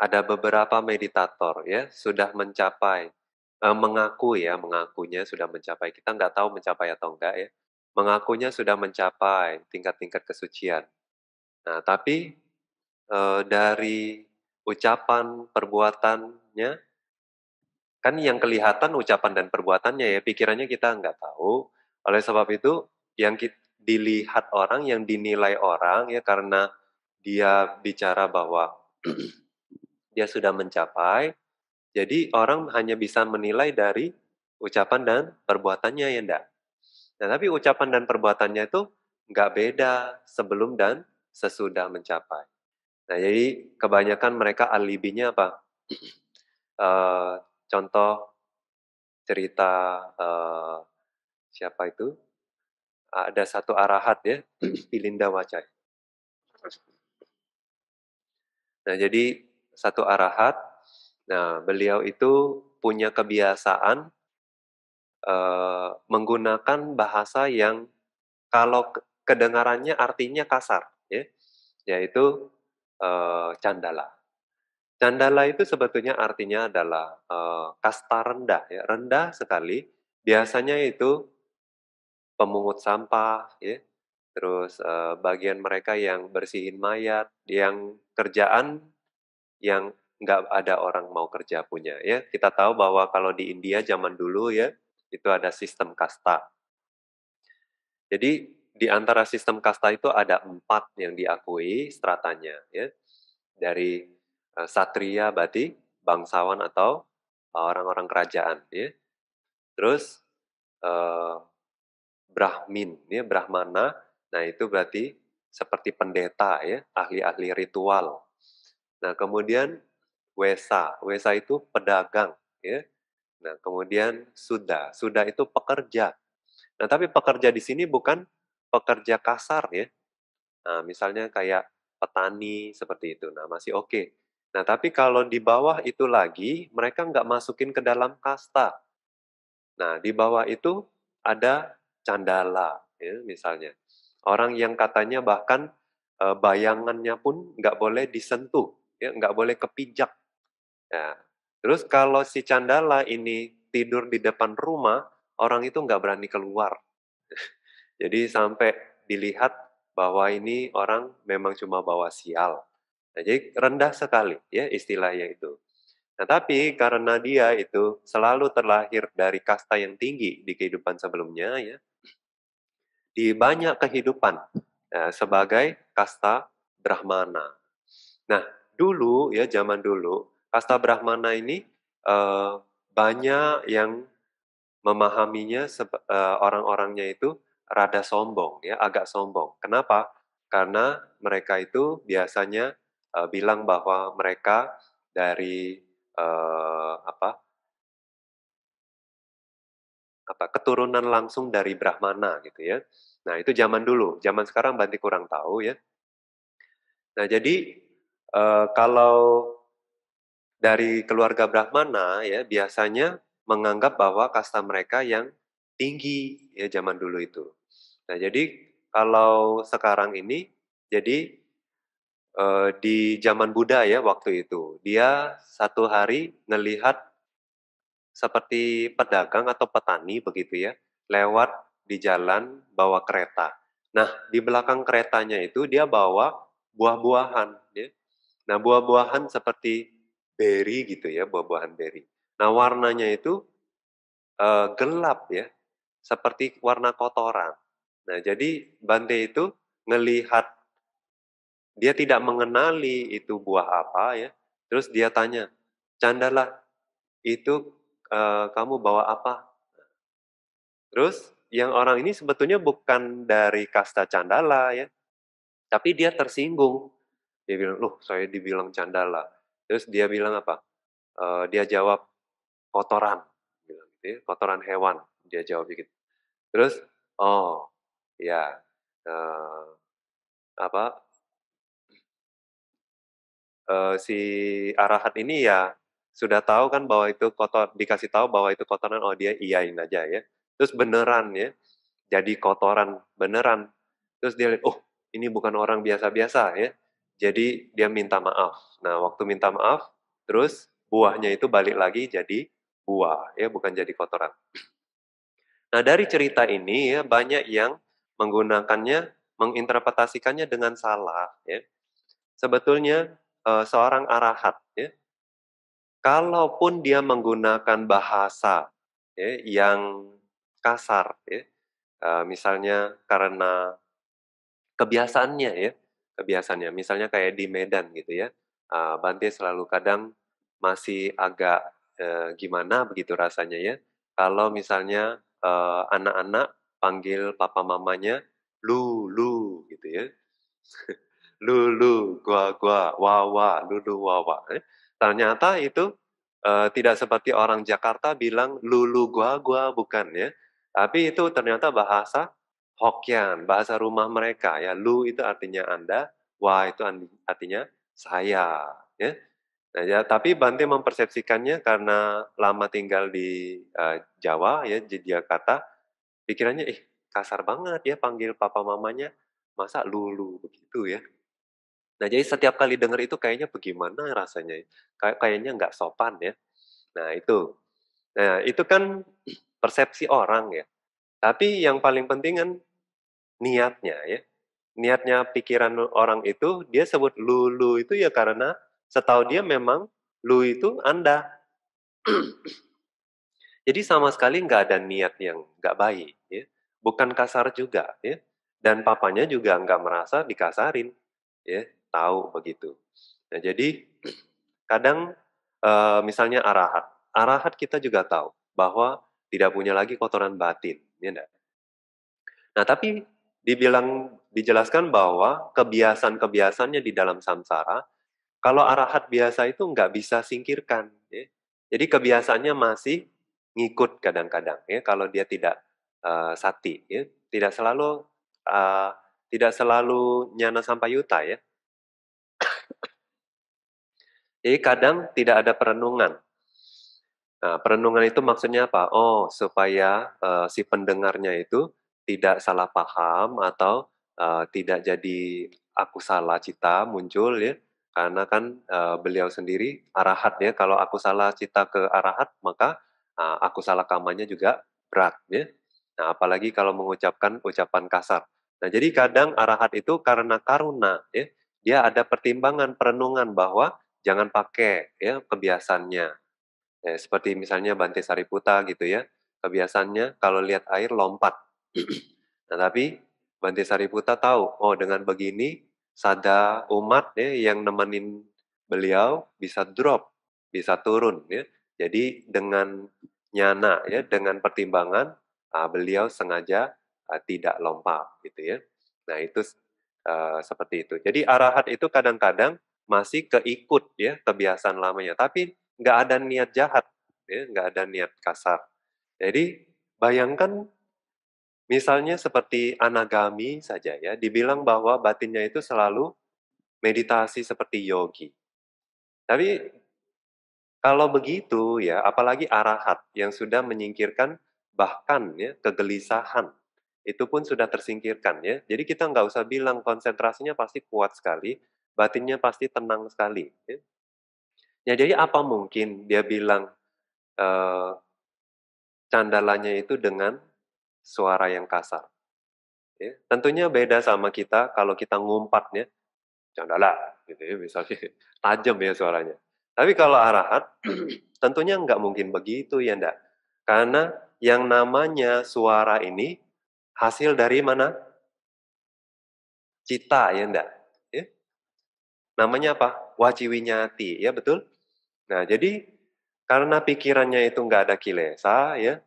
ada beberapa meditator ya, sudah mencapai, uh, mengaku ya, mengakunya sudah mencapai. Kita nggak tahu mencapai atau enggak ya. Mengakunya sudah mencapai tingkat-tingkat kesucian. Nah, tapi uh, dari ucapan, perbuatannya. Kan yang kelihatan ucapan dan perbuatannya ya, pikirannya kita nggak tahu. Oleh sebab itu, yang dilihat orang, yang dinilai orang ya karena dia bicara bahwa dia sudah mencapai, jadi orang hanya bisa menilai dari ucapan dan perbuatannya ya enggak. Nah tapi ucapan dan perbuatannya itu nggak beda sebelum dan sesudah mencapai. Nah, jadi kebanyakan mereka alibinya apa? Uh, contoh cerita uh, siapa itu? Ada satu arahat ya, Pilinda Wacai. Nah, jadi satu arahat, nah beliau itu punya kebiasaan uh, menggunakan bahasa yang kalau kedengarannya artinya kasar, ya, yaitu Eh, candala. Candala itu sebetulnya artinya adalah uh, kasta rendah, ya. rendah sekali. Biasanya itu pemungut sampah, ya. terus uh, bagian mereka yang bersihin mayat, yang kerjaan yang nggak ada orang mau kerja punya. Ya, kita tahu bahwa kalau di India zaman dulu ya itu ada sistem kasta. Jadi di antara sistem kasta itu ada empat yang diakui stratanya ya dari uh, satria berarti bangsawan atau eh, orang-orang kerajaan ya terus uh, brahmin ya brahmana nah itu berarti seperti pendeta ya ahli-ahli ritual nah kemudian wesa wesa itu pedagang ya nah kemudian sudah sudah itu pekerja nah tapi pekerja di sini bukan pekerja kasar ya. Nah, misalnya kayak petani seperti itu. Nah, masih oke. Okay. Nah, tapi kalau di bawah itu lagi, mereka nggak masukin ke dalam kasta. Nah, di bawah itu ada candala, ya, misalnya. Orang yang katanya bahkan e, bayangannya pun nggak boleh disentuh, ya, nggak boleh kepijak. Ya. Terus kalau si candala ini tidur di depan rumah, orang itu nggak berani keluar. Jadi sampai dilihat bahwa ini orang memang cuma bawa sial. Nah, jadi rendah sekali ya istilahnya itu. Nah, tapi karena dia itu selalu terlahir dari kasta yang tinggi di kehidupan sebelumnya ya. Di banyak kehidupan ya, sebagai kasta Brahmana. Nah, dulu ya zaman dulu kasta Brahmana ini eh, banyak yang memahaminya eh, orang-orangnya itu rada sombong ya, agak sombong. Kenapa? Karena mereka itu biasanya uh, bilang bahwa mereka dari uh, apa? apa keturunan langsung dari Brahmana gitu ya. Nah, itu zaman dulu. Zaman sekarang Banti kurang tahu ya. Nah, jadi uh, kalau dari keluarga Brahmana ya biasanya menganggap bahwa kasta mereka yang tinggi ya zaman dulu itu. Nah, jadi kalau sekarang ini, jadi eh, di zaman Buddha ya waktu itu, dia satu hari melihat seperti pedagang atau petani begitu ya, lewat di jalan bawa kereta. Nah, di belakang keretanya itu dia bawa buah-buahan. Ya. Nah, buah-buahan seperti berry gitu ya, buah-buahan berry. Nah, warnanya itu gelap ya, seperti warna kotoran. Nah, jadi Bante itu ngelihat dia tidak mengenali itu buah apa ya. Terus dia tanya, "Candalah, itu e, kamu bawa apa?" Terus yang orang ini sebetulnya bukan dari kasta candala ya. Tapi dia tersinggung. Dia bilang, "Loh, saya dibilang candala." Terus dia bilang apa? E, dia jawab kotoran, bilang gitu ya, kotoran hewan. Dia jawab gitu. Terus, "Oh, ya uh, apa uh, si arahat ini ya sudah tahu kan bahwa itu kotor dikasih tahu bahwa itu kotoran oh dia iyain aja ya terus beneran ya jadi kotoran beneran terus dia lihat oh ini bukan orang biasa-biasa ya jadi dia minta maaf nah waktu minta maaf terus buahnya itu balik lagi jadi buah ya bukan jadi kotoran nah dari cerita ini ya banyak yang menggunakannya, menginterpretasikannya dengan salah. Ya. Sebetulnya uh, seorang arahat, ya, kalaupun dia menggunakan bahasa ya, yang kasar, ya, uh, misalnya karena kebiasaannya ya, kebiasaannya, misalnya kayak di Medan gitu ya, uh, Bante selalu kadang masih agak e, gimana begitu rasanya ya kalau misalnya anak-anak panggil papa mamanya Lulu gitu ya Lulu gua gua wawa Lulu wawa eh? Ya. ternyata itu uh, tidak seperti orang Jakarta bilang Lulu gua gua bukan ya tapi itu ternyata bahasa Hokian bahasa rumah mereka ya lu itu artinya anda wa itu artinya saya ya Nah, ya, tapi Bante mempersepsikannya karena lama tinggal di uh, Jawa ya di Jakarta pikirannya ih eh, kasar banget ya panggil papa mamanya masa lulu begitu ya nah jadi setiap kali dengar itu kayaknya bagaimana rasanya ya? Kay kayaknya nggak sopan ya nah itu nah itu kan persepsi orang ya tapi yang paling penting kan niatnya ya niatnya pikiran orang itu dia sebut lulu itu ya karena setahu dia memang lu itu anda jadi sama sekali nggak ada niat yang nggak baik bukan kasar juga ya dan papanya juga nggak merasa dikasarin ya tahu begitu nah jadi kadang e, misalnya arahat arahat kita juga tahu bahwa tidak punya lagi kotoran batin ya enggak? nah tapi dibilang dijelaskan bahwa kebiasaan-kebiasaannya di dalam samsara kalau arahat biasa itu nggak bisa singkirkan ya. jadi kebiasaannya masih ngikut kadang-kadang ya kalau dia tidak uh, eh, sati ya tidak selalu uh, tidak selalu nyana sampai yuta ya jadi kadang tidak ada perenungan nah, perenungan itu maksudnya apa oh supaya uh, si pendengarnya itu tidak salah paham atau uh, tidak jadi aku salah cita muncul ya karena kan uh, beliau sendiri arahat ya kalau aku salah cita ke arahat maka uh, aku salah kamanya juga berat ya Nah, apalagi kalau mengucapkan ucapan kasar. Nah, jadi kadang arahat itu karena karuna, ya, dia ada pertimbangan, perenungan bahwa jangan pakai ya kebiasaannya. Ya, seperti misalnya Bante Sariputa gitu ya, kebiasaannya kalau lihat air lompat. nah, tapi Bante Sariputa tahu, oh dengan begini sada umat ya yang nemenin beliau bisa drop, bisa turun ya. Jadi dengan nyana ya dengan pertimbangan uh, beliau sengaja uh, tidak lompat gitu ya. Nah itu uh, seperti itu. Jadi arahat itu kadang-kadang masih keikut ya kebiasaan lamanya, tapi nggak ada niat jahat, gitu ya nggak ada niat kasar. Jadi bayangkan misalnya seperti anagami saja ya, dibilang bahwa batinnya itu selalu meditasi seperti yogi. Tapi kalau begitu ya, apalagi arahat yang sudah menyingkirkan bahkan ya kegelisahan itu pun sudah tersingkirkan ya. Jadi kita nggak usah bilang konsentrasinya pasti kuat sekali, batinnya pasti tenang sekali. Ya. ya jadi iya. apa mungkin dia bilang candalanya itu dengan suara yang kasar? Ya. Tentunya beda sama kita kalau kita ngumpatnya candala, gitu ya misalnya tajam ya suaranya. Tapi kalau arahat tentunya nggak mungkin begitu ya ndak, karena yang namanya suara ini hasil dari mana? Cita ya enggak? Ya. Namanya apa? Waciwinyati ya betul? Nah jadi karena pikirannya itu enggak ada kilesa ya,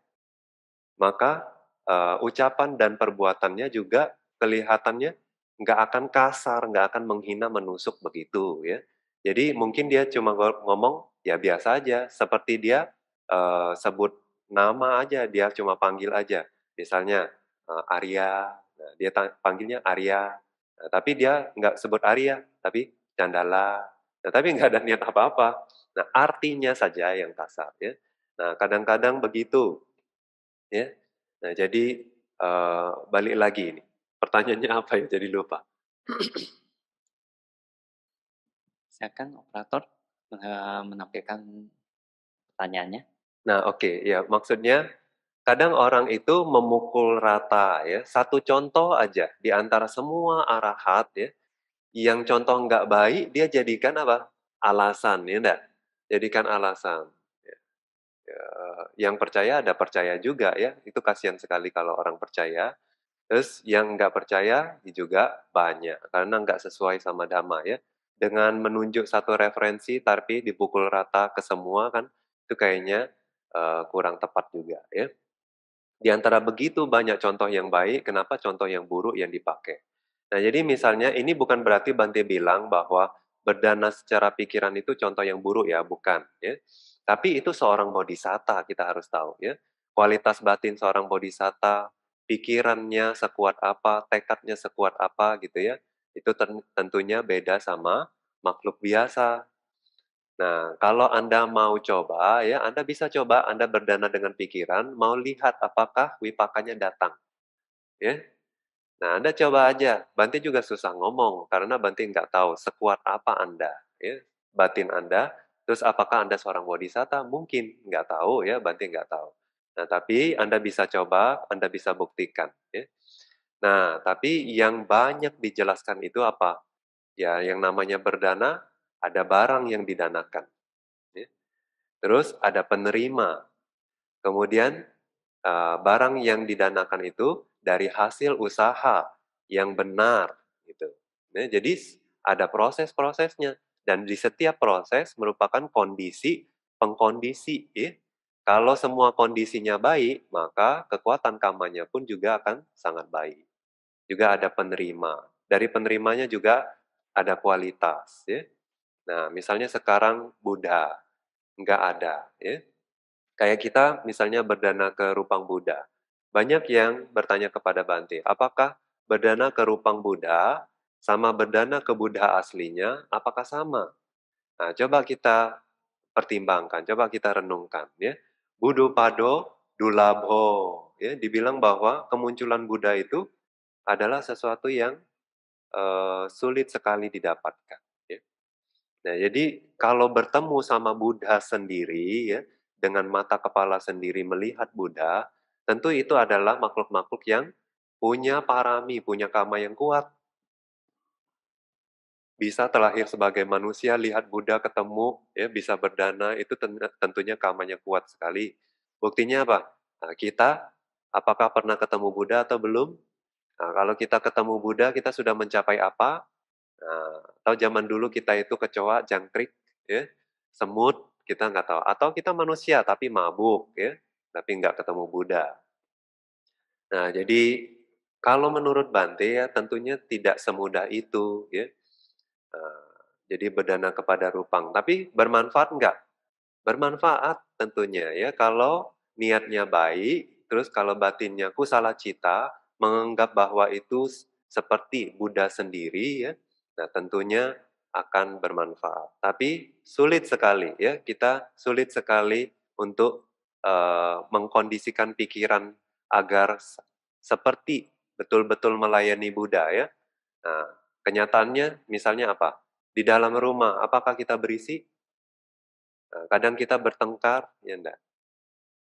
maka uh, ucapan dan perbuatannya juga kelihatannya nggak akan kasar, nggak akan menghina, menusuk begitu ya. Jadi mungkin dia cuma ngomong ya biasa aja, seperti dia uh, sebut nama aja dia cuma panggil aja misalnya uh, Arya nah, dia panggilnya Arya nah, tapi dia nggak sebut Arya tapi Candala nah, tapi nggak ada niat apa-apa nah artinya saja yang kasar ya nah kadang-kadang begitu ya nah jadi uh, balik lagi ini pertanyaannya apa ya jadi lupa silakan operator menampilkan pertanyaannya Nah, oke, okay, ya maksudnya kadang orang itu memukul rata ya. Satu contoh aja di antara semua arahat ya, yang contoh nggak baik dia jadikan apa? Alasan ya enggak? Jadikan alasan. Ya. ya. Yang percaya ada percaya juga ya. Itu kasihan sekali kalau orang percaya. Terus yang nggak percaya juga banyak karena nggak sesuai sama dhamma ya. Dengan menunjuk satu referensi tapi dipukul rata ke semua kan itu kayaknya Eh, kurang tepat juga ya. Di antara begitu banyak contoh yang baik, kenapa contoh yang buruk yang dipakai? Nah, jadi misalnya ini bukan berarti Bante bilang bahwa berdana secara pikiran itu contoh yang buruk ya, bukan ya. Tapi itu seorang bodhisatta kita harus tahu ya. Kualitas batin seorang bodhisatta, pikirannya sekuat apa, tekadnya sekuat apa gitu ya. Itu tentunya beda sama makhluk biasa Nah, kalau Anda mau coba, ya Anda bisa coba Anda berdana dengan pikiran, mau lihat apakah wipakannya datang. Ya. Nah, Anda coba aja. Banti juga susah ngomong karena Banti nggak tahu sekuat apa Anda, ya, batin Anda. Terus apakah Anda seorang bodhisatta? Mungkin nggak tahu ya, Banti nggak tahu. Nah, tapi Anda bisa coba, Anda bisa buktikan, ya. Nah, tapi yang banyak dijelaskan itu apa? Ya, yang namanya berdana ada barang yang didanakan. Ya. Terus ada penerima. Kemudian eh, barang yang didanakan itu dari hasil usaha yang benar. Gitu. Nah, jadi ada proses-prosesnya. Dan di setiap proses merupakan kondisi pengkondisi. Ya. Kalau semua kondisinya baik, maka kekuatan kamanya pun juga akan sangat baik. Juga ada penerima. Dari penerimanya juga ada kualitas. Ya. Nah, misalnya sekarang Buddha nggak ada, ya. Kayak kita misalnya berdana ke Rupang Buddha. Banyak yang bertanya kepada Bante, apakah berdana ke Rupang Buddha sama berdana ke Buddha aslinya, apakah sama? Nah, coba kita pertimbangkan, coba kita renungkan, ya. Budu Pado Dulabho, ya, dibilang bahwa kemunculan Buddha itu adalah sesuatu yang uh, sulit sekali didapatkan. Nah, jadi kalau bertemu sama Buddha sendiri ya, dengan mata kepala sendiri melihat Buddha, tentu itu adalah makhluk-makhluk yang punya parami, punya kama yang kuat. Bisa terlahir sebagai manusia, lihat Buddha ketemu, ya bisa berdana, itu tentunya kamanya kuat sekali. Buktinya apa? Nah, kita apakah pernah ketemu Buddha atau belum? Nah, kalau kita ketemu Buddha, kita sudah mencapai apa? Nah, atau zaman dulu kita itu kecoa, jangkrik, ya, semut, kita nggak tahu. Atau kita manusia tapi mabuk, ya, tapi nggak ketemu Buddha. Nah, jadi kalau menurut Bante ya tentunya tidak semudah itu, ya. Eh, jadi berdana kepada rupang. Tapi bermanfaat nggak? Bermanfaat tentunya ya kalau niatnya baik, terus kalau batinnya ku salah cita, menganggap bahwa itu seperti Buddha sendiri ya, Nah, tentunya akan bermanfaat. Tapi sulit sekali ya, kita sulit sekali untuk uh, mengkondisikan pikiran agar seperti betul-betul melayani Buddha ya. Nah, kenyataannya misalnya apa? Di dalam rumah apakah kita berisi? Nah, kadang kita bertengkar, ya enggak.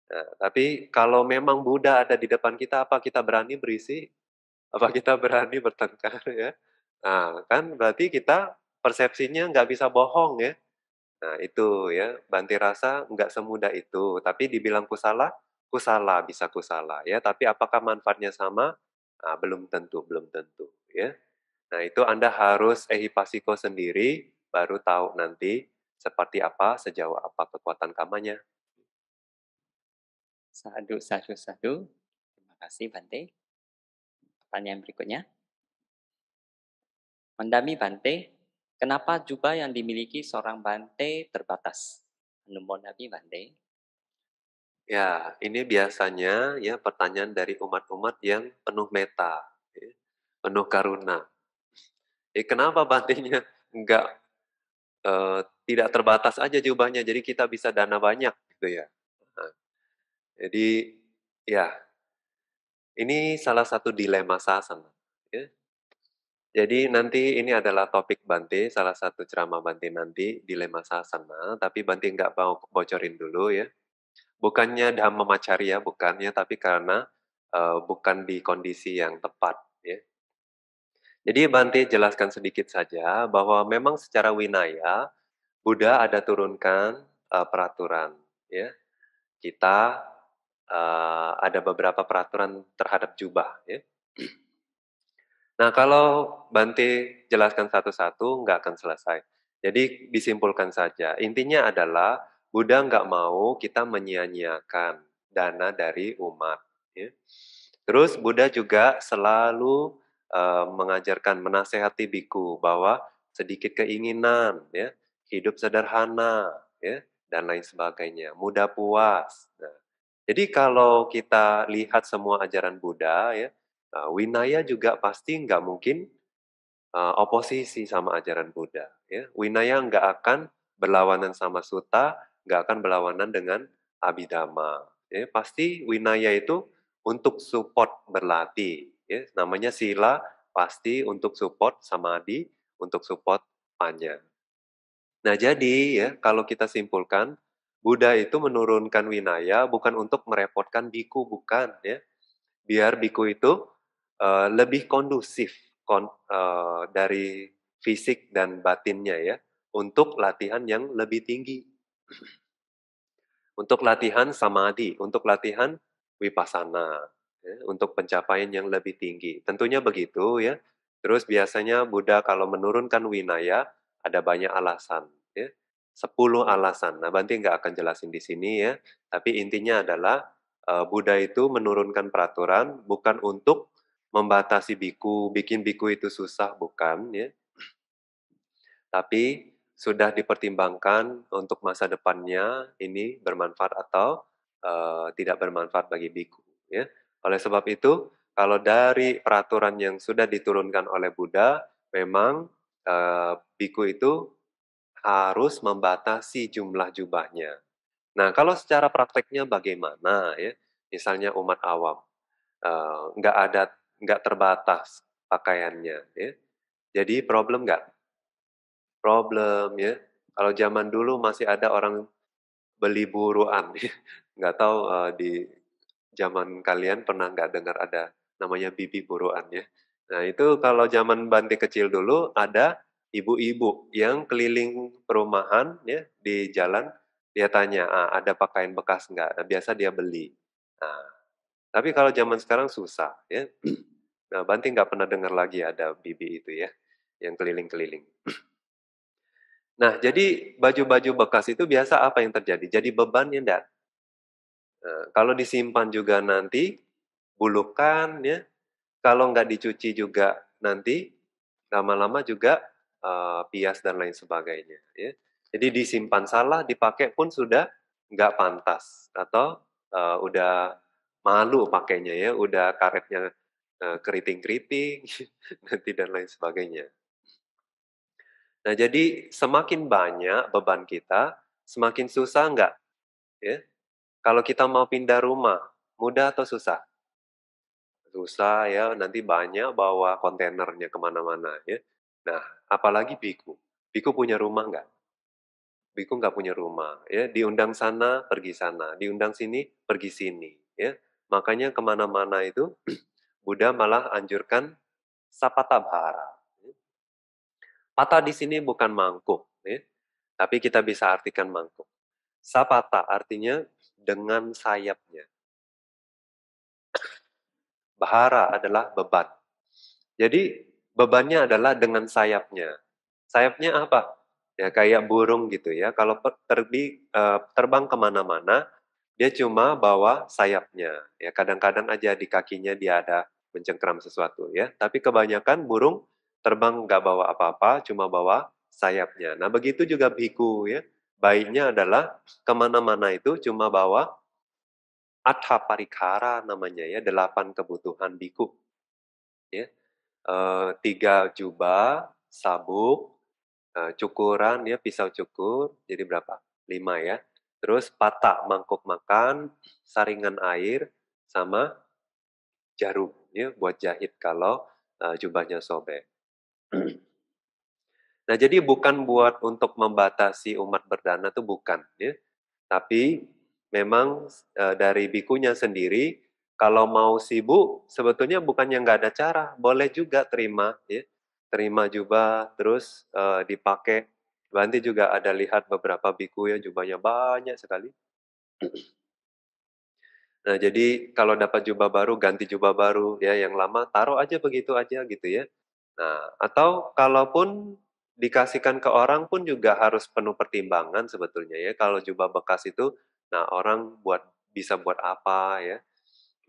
Nah, tapi kalau memang Buddha ada di depan kita, apa kita berani berisi? Apa kita berani bertengkar ya? Nah, kan berarti kita persepsinya nggak bisa bohong ya. Nah, itu ya, banti rasa nggak semudah itu. Tapi dibilang kusala, kusala bisa kusala ya. Tapi apakah manfaatnya sama? Nah, belum tentu, belum tentu ya. Nah, itu Anda harus ehipasiko sendiri baru tahu nanti seperti apa, sejauh apa kekuatan kamanya. Sadu, sadu, sadu. Terima kasih, Bante. Pertanyaan berikutnya. Mendami Bante, kenapa jubah yang dimiliki seorang Bante terbatas? nabi Bante. Ya, ini biasanya ya pertanyaan dari umat-umat yang penuh meta, ya, penuh karuna. Eh, kenapa bantinya enggak eh, tidak terbatas aja jubahnya, jadi kita bisa dana banyak gitu ya. Nah, jadi ya, ini salah satu dilema sasana. Ya. Jadi nanti ini adalah topik Bante, salah satu ceramah Bante nanti, dilema sasana, tapi Bante nggak mau bocorin dulu ya. Bukannya memacari ya, bukannya, tapi karena uh, bukan di kondisi yang tepat. ya. Jadi Bante jelaskan sedikit saja bahwa memang secara winaya, Buddha ada turunkan uh, peraturan. ya. Kita uh, ada beberapa peraturan terhadap jubah. ya Nah, kalau Bante jelaskan satu-satu, nggak akan selesai. Jadi disimpulkan saja, intinya adalah Buddha nggak mau kita menyia-nyiakan dana dari umat. Ya. Terus Buddha juga selalu uh, mengajarkan, menasehati biku bahwa sedikit keinginan, ya, hidup sederhana, ya, dan lain sebagainya, mudah puas. Nah, jadi kalau kita lihat semua ajaran Buddha, ya, Uh, winaya juga pasti nggak mungkin uh, oposisi sama ajaran Buddha. Ya. Winaya nggak akan berlawanan sama suta, nggak akan berlawanan dengan Abhidharma. Ya. Pasti winaya itu untuk support berlatih. Ya. Namanya sila pasti untuk support samadhi, untuk support panya. Nah jadi ya kalau kita simpulkan, Buddha itu menurunkan winaya bukan untuk merepotkan biku, bukan ya. Biar biku itu Eh, lebih kondusif kon, uh, dari fisik dan batinnya ya untuk latihan yang lebih tinggi. Untuk latihan samadhi, untuk latihan wipasana, ya, untuk pencapaian yang lebih tinggi. Tentunya begitu ya. Terus biasanya Buddha kalau menurunkan winaya ada banyak alasan ya. 10 alasan. Nah, Banti nggak akan jelasin di sini ya, tapi intinya adalah eh, Buddha itu menurunkan peraturan bukan untuk membatasi biku, bikin biku itu susah bukan ya. Tapi sudah dipertimbangkan untuk masa depannya ini bermanfaat atau uh, tidak bermanfaat bagi biku ya. Oleh sebab itu, kalau dari peraturan yang sudah diturunkan oleh Buddha memang uh, biku itu harus membatasi jumlah jubahnya. Nah, kalau secara prakteknya bagaimana ya? Misalnya umat awam, eh, nggak uh, ada nggak terbatas pakaiannya ya jadi problem nggak problem ya kalau zaman dulu masih ada orang beli buruan ya. nggak tahu uh, di zaman kalian pernah nggak dengar ada namanya bibi buruan ya nah itu kalau zaman banting kecil dulu ada ibu-ibu yang keliling perumahan ya di jalan dia tanya ah, ada pakaian bekas nggak nah, biasa dia beli nah, tapi kalau zaman sekarang susah ya Nah, banti nggak pernah dengar lagi ada bibi itu ya, yang keliling-keliling. Nah, jadi baju-baju bekas itu biasa apa yang terjadi? Jadi bebannya dan nah, eh, kalau disimpan juga nanti bulukan ya, kalau nggak dicuci juga nanti lama-lama juga uh, pias dan lain sebagainya. Ya. Jadi disimpan salah, dipakai pun sudah nggak pantas atau uh, udah malu pakainya ya, udah karetnya Eh, keriting-keriting, nanti dan lain sebagainya. Nah, jadi semakin banyak beban kita, semakin susah enggak? Ya? Kalau kita mau pindah rumah, mudah atau susah? Susah ya, nanti banyak bawa kontainernya kemana-mana ya. Nah, apalagi Biku. Biku punya rumah enggak? Biku enggak punya rumah ya. Diundang sana, pergi sana. Diundang sini, pergi sini ya. Makanya kemana-mana itu Buddha malah anjurkan bahara. Pata ya. di sini bukan mangkuk, ya. tapi kita bisa artikan mangkuk. Sapata artinya dengan sayapnya. Bahara adalah beban. Jadi bebannya adalah dengan sayapnya. Sayapnya apa? Ya kayak burung gitu ya. Kalau terbi, eh, terbang kemana-mana, dia cuma bawa sayapnya. Ya kadang-kadang aja di kakinya dia ada mencengkram sesuatu ya. Tapi kebanyakan burung terbang nggak bawa apa-apa, cuma bawa sayapnya. Nah begitu juga biku ya. Baiknya adalah kemana-mana itu cuma bawa atha parikara namanya ya delapan kebutuhan biku ya e, tiga jubah sabuk e, cukuran ya pisau cukur jadi berapa lima ya Terus patak mangkok makan, saringan air, sama jarum ya buat jahit kalau uh, jubahnya sobek. nah jadi bukan buat untuk membatasi umat berdana itu bukan ya, tapi memang uh, dari bikunya sendiri kalau mau sibuk sebetulnya bukannya nggak ada cara boleh juga terima ya terima jubah terus uh, dipakai Nanti juga ada lihat beberapa biku yang jumlahnya banyak sekali. Nah, jadi kalau dapat jubah baru ganti jubah baru ya yang lama taruh aja begitu aja gitu ya. Nah, atau kalaupun dikasihkan ke orang pun juga harus penuh pertimbangan sebetulnya ya. Kalau jubah bekas itu nah orang buat bisa buat apa ya.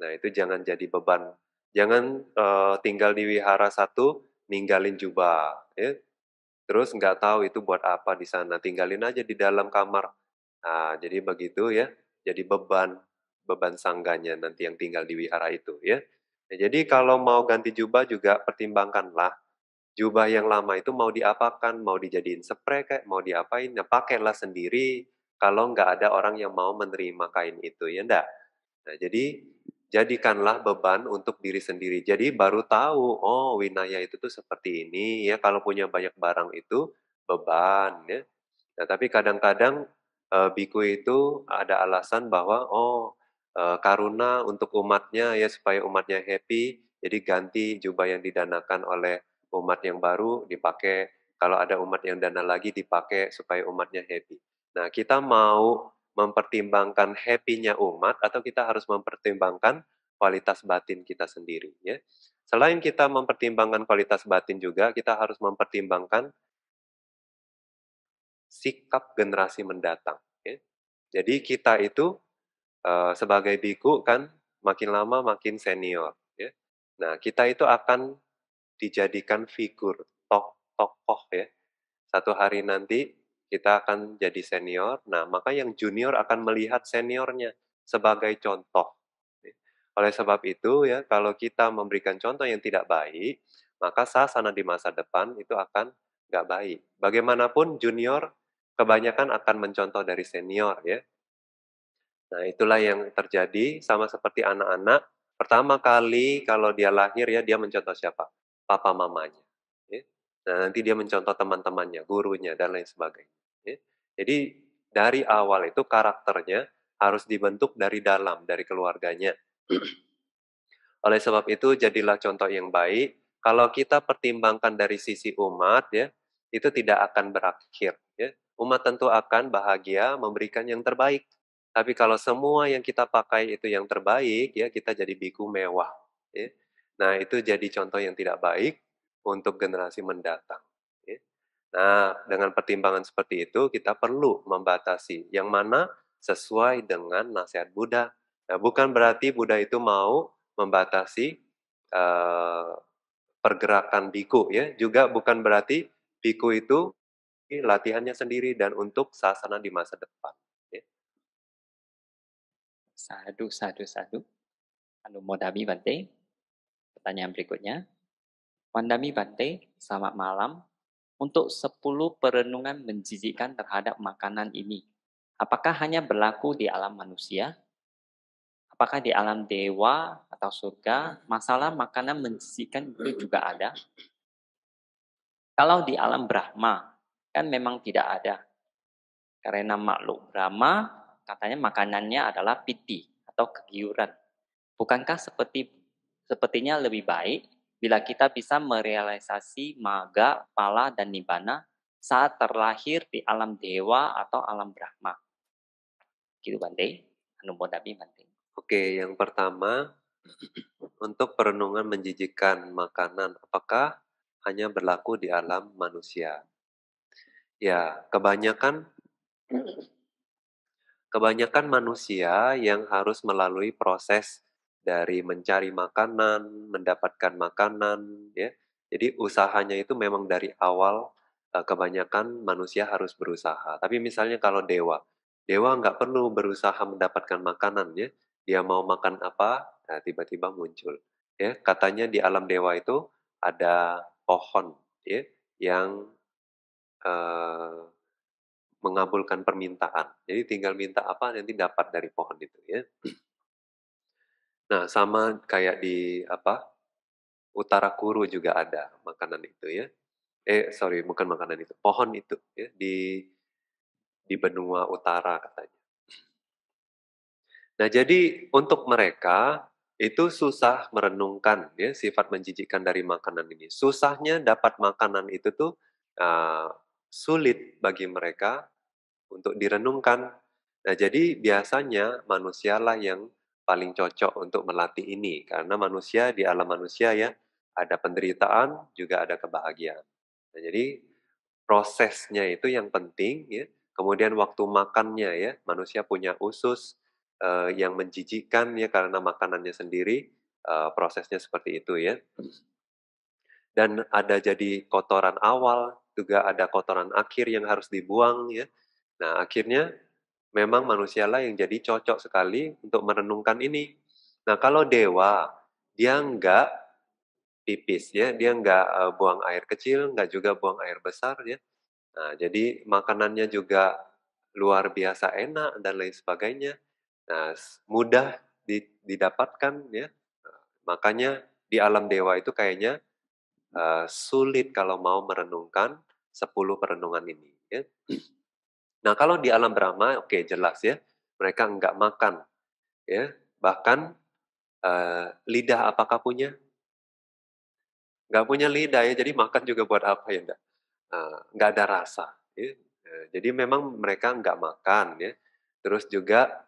Nah, itu jangan jadi beban. Jangan uh, tinggal di wihara satu ninggalin jubah ya Terus nggak tahu itu buat apa di sana, tinggalin aja di dalam kamar. Nah, jadi begitu ya, jadi beban beban sangganya nanti yang tinggal di wihara itu ya. Nah, jadi iya. kalau mau ganti jubah juga pertimbangkanlah jubah yang lama itu mau diapakan, mau dijadiin spray kayak mau diapain, ya pakailah sendiri kalau nggak ada orang yang mau menerima kain itu ya ndak? Nah, jadi jadikanlah beban untuk diri sendiri. Jadi baru tahu, oh winaya itu tuh seperti ini ya. Kalau punya banyak barang itu beban ya. Nah tapi kadang-kadang e, biku itu ada alasan bahwa oh e, karuna untuk umatnya ya supaya umatnya happy. Jadi ganti jubah yang didanakan oleh umat yang baru dipakai. Kalau ada umat yang dana lagi dipakai supaya umatnya happy. Nah kita mau mempertimbangkan happy-nya umat atau kita harus mempertimbangkan kualitas batin kita sendiri ya. Selain kita mempertimbangkan kualitas batin juga, kita harus mempertimbangkan sikap generasi mendatang ya. Jadi kita itu uh, sebagai biku kan makin lama makin senior ya. Nah, kita itu akan dijadikan figur tok tokoh ya. Satu hari nanti kita akan jadi senior. Nah, maka yang junior akan melihat seniornya sebagai contoh. Oleh sebab itu ya, kalau kita memberikan contoh yang tidak baik, maka sasana di masa depan itu akan nggak baik. Bagaimanapun junior kebanyakan akan mencontoh dari senior ya. Nah, itulah yang terjadi sama seperti anak-anak pertama kali kalau dia lahir ya dia mencontoh siapa? Papa mamanya. Ya. Nah, nanti dia mencontoh teman-temannya, gurunya dan lain sebagainya. Jadi dari awal itu karakternya harus dibentuk dari dalam, dari keluarganya. Oleh sebab itu jadilah contoh yang baik. Kalau kita pertimbangkan dari sisi umat ya, itu tidak akan berakhir ya. Umat tentu akan bahagia memberikan yang terbaik. Tapi kalau semua yang kita pakai itu yang terbaik ya, kita jadi biku mewah ya. Nah, itu jadi contoh yang tidak baik untuk generasi mendatang. Nah, dengan pertimbangan seperti itu, kita perlu membatasi yang mana sesuai dengan nasihat Buddha. Nah, bukan berarti Buddha itu mau membatasi uh, pergerakan biku, ya. Juga bukan berarti biku itu latihannya sendiri dan untuk sasana di masa depan. Ya. Sadu, sadu, sadu. Anu modami Bante. Pertanyaan berikutnya. Wandami Bante, selamat malam untuk 10 perenungan menjijikan terhadap makanan ini. Apakah hanya berlaku di alam manusia? Apakah di alam dewa atau surga? Masalah makanan menjijikan itu juga ada. Kalau di alam Brahma, kan memang tidak ada. Karena makhluk Brahma, katanya makanannya adalah piti atau kegiuran. Bukankah seperti sepertinya lebih baik bila kita bisa merealisasi maga, pala, dan nibana saat terlahir di alam dewa atau alam brahma. Gitu Bante, Anumodabi Bante. Oke, yang pertama untuk perenungan menjijikan makanan, apakah hanya berlaku di alam manusia? Ya, kebanyakan kebanyakan manusia yang harus melalui proses dari mencari makanan, mendapatkan makanan, ya. Jadi usahanya itu memang dari awal eh, kebanyakan manusia harus berusaha. Tapi misalnya kalau dewa, dewa nggak perlu berusaha mendapatkan makanan, ya. Dia mau makan apa, nah, tiba-tiba muncul. Ya, katanya di alam dewa itu ada pohon, ya, yang uh, mengabulkan permintaan. Jadi tinggal minta apa nanti dapat dari pohon itu, ya. Nah, sama kayak di apa? Utara Kuru juga ada makanan itu ya. Eh, sorry, bukan makanan itu. Pohon itu ya di di benua utara katanya. Nah, jadi untuk mereka itu susah merenungkan ya sifat menjijikkan dari makanan ini. Susahnya dapat makanan itu tuh uh, sulit bagi mereka untuk direnungkan. Nah, jadi biasanya manusialah yang paling cocok untuk melatih ini karena manusia di alam manusia ya ada penderitaan juga ada kebahagiaan. Nah, jadi prosesnya itu yang penting ya. Kemudian waktu makannya ya, manusia punya usus uh, yang menjijikkan ya karena makanannya sendiri uh, prosesnya seperti itu ya. Dan ada jadi kotoran awal, juga ada kotoran akhir yang harus dibuang ya. Nah, akhirnya memang manusialah yang jadi cocok sekali untuk merenungkan ini. Nah, kalau dewa, dia enggak pipis ya, dia enggak eh, buang air kecil, enggak juga buang air besar ya. Nah, jadi makanannya juga luar biasa enak dan lain sebagainya. Nah, mudah didapatkan ya. makanya di alam dewa itu kayaknya uh, sulit kalau mau merenungkan 10 perenungan ini ya. Nah, kalau di alam Brahma, oke okay, jelas ya, mereka nggak makan, ya. Bahkan uh, lidah apakah punya? Nggak punya lidah ya, jadi makan juga buat apa ya? Nggak, uh, eh, enggak ada rasa. Ya. Eh, jadi memang mereka nggak makan ya. Terus juga nggak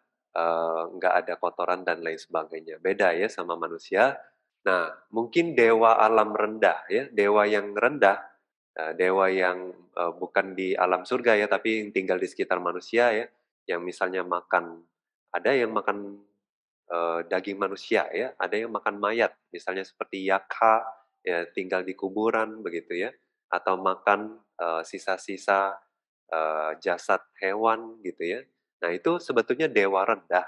enggak ada kotoran dan lain sebagainya. Beda ya sama manusia. Nah, mungkin dewa alam rendah ya, dewa yang rendah Eh, dewa yang uh, bukan di alam surga ya, tapi yang tinggal di sekitar manusia ya, yang misalnya makan, ada yang makan uh, daging manusia ya, ada yang makan mayat, misalnya seperti yaka ya tinggal di kuburan begitu ya, atau makan sisa-sisa uh, uh, jasad hewan gitu ya. Nah itu sebetulnya dewa rendah.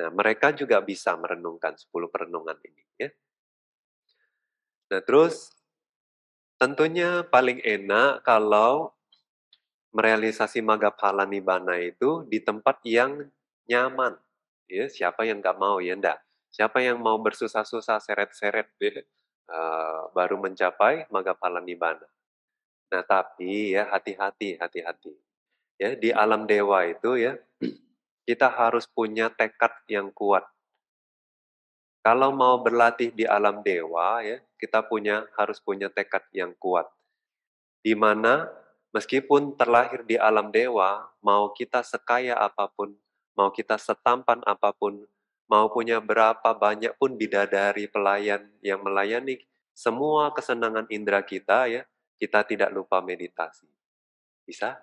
Nah mereka juga bisa merenungkan 10 perenungan ini ya. Nah terus Tentunya paling enak kalau merealisasi Magapala nibana itu di tempat yang nyaman. Ya, siapa yang nggak mau ya ndak? Siapa yang mau bersusah-susah seret-seret ya, uh, baru mencapai Magapala nibana. Nah, tapi ya hati-hati, hati-hati. Ya, di alam dewa itu ya kita harus punya tekad yang kuat kalau mau berlatih di alam dewa ya, kita punya harus punya tekad yang kuat. Di mana meskipun terlahir di alam dewa, mau kita sekaya apapun, mau kita setampan apapun, mau punya berapa banyak pun bidadari pelayan yang melayani semua kesenangan indera kita ya, kita tidak lupa meditasi. Bisa?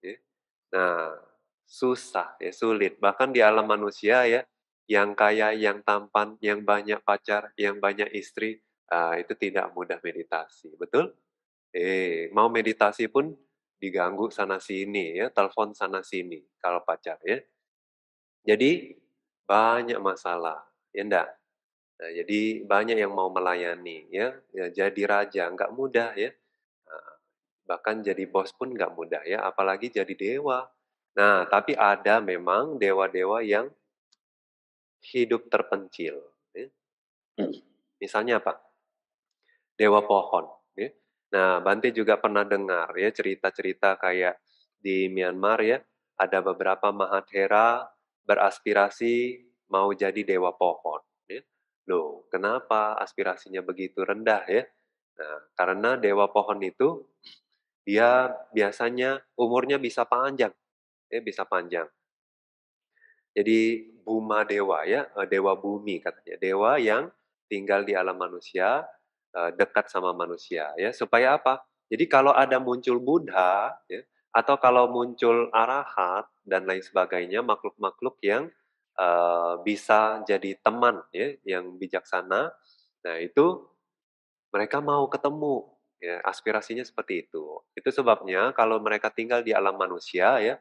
Ya. Nah, susah ya, sulit. Bahkan di alam manusia ya, yang kaya, yang tampan, yang banyak pacar, yang banyak istri, uh, itu tidak mudah meditasi, betul? Eh, mau meditasi pun diganggu sana sini ya, telepon sana sini kalau pacar ya. Jadi banyak masalah, ya enggak? Nah, jadi banyak yang mau melayani ya, ya jadi raja nggak mudah ya. Nah, bahkan jadi bos pun nggak mudah ya, apalagi jadi dewa. Nah, tapi ada memang dewa-dewa yang hidup terpencil. Ya. Hmm. Misalnya apa? Dewa ya. pohon. Ya. Nah, Bante juga pernah dengar ya cerita-cerita kayak di Myanmar ya, ada beberapa Mahathera beraspirasi mau jadi dewa pohon. Loh, kenapa aspirasinya begitu rendah ya? Nah, karena dewa pohon itu dia biasanya umurnya bisa panjang, ya bisa panjang. Jadi Buma Dewa ya, eh, Dewa Bumi katanya. Dewa yang tinggal di alam manusia, eh, dekat sama manusia ya. Supaya apa? Jadi kalau ada muncul Buddha ya, atau kalau muncul arahat dan lain sebagainya makhluk-makhluk yang uh, bisa jadi teman ya, yang bijaksana. Nah, itu mereka mau ketemu ya, aspirasinya seperti itu. Itu sebabnya kalau mereka tinggal di alam manusia ya,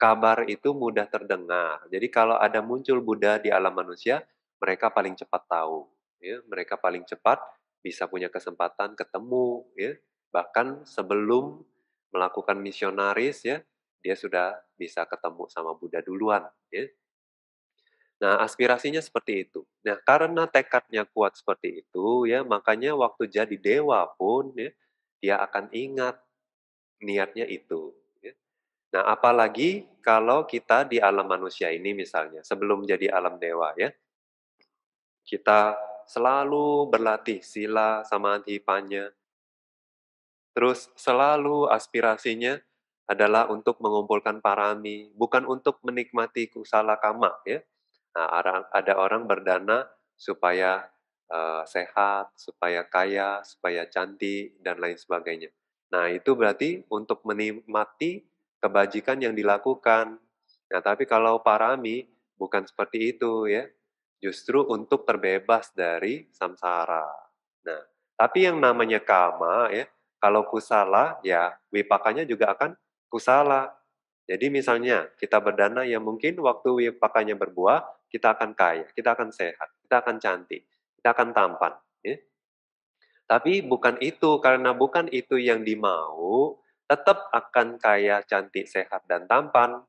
kabar itu mudah terdengar. Jadi kalau ada muncul Buddha di alam manusia, mereka paling cepat tahu. Ya, mereka paling cepat bisa punya kesempatan ketemu, ya. bahkan sebelum melakukan misionaris, ya, dia sudah bisa ketemu sama Buddha duluan. Ya. Nah, aspirasinya seperti itu. Nah, karena tekadnya kuat seperti itu, ya, makanya waktu jadi dewa pun, ya, dia akan ingat niatnya itu. Nah, apalagi kalau kita di alam manusia ini misalnya, sebelum jadi alam dewa ya, kita selalu berlatih sila, sama antipanya terus selalu aspirasinya adalah untuk mengumpulkan parami, bukan untuk menikmati kusala kama ya. Nah, ada orang berdana supaya uh, sehat, supaya kaya, supaya cantik dan lain sebagainya. Nah, itu berarti untuk menikmati kebajikan yang dilakukan. Nah, tapi kalau parami bukan seperti itu ya. Justru untuk terbebas dari samsara. Nah, tapi yang namanya kama ya, kalau kusala ya wipakanya juga akan kusala. Jadi misalnya kita berdana ya mungkin waktu wipakanya berbuah, kita akan kaya, kita akan sehat, kita akan cantik, kita akan tampan. Ya. Tapi bukan itu, karena bukan itu yang dimau, tetap akan kaya, cantik, sehat, dan tampan.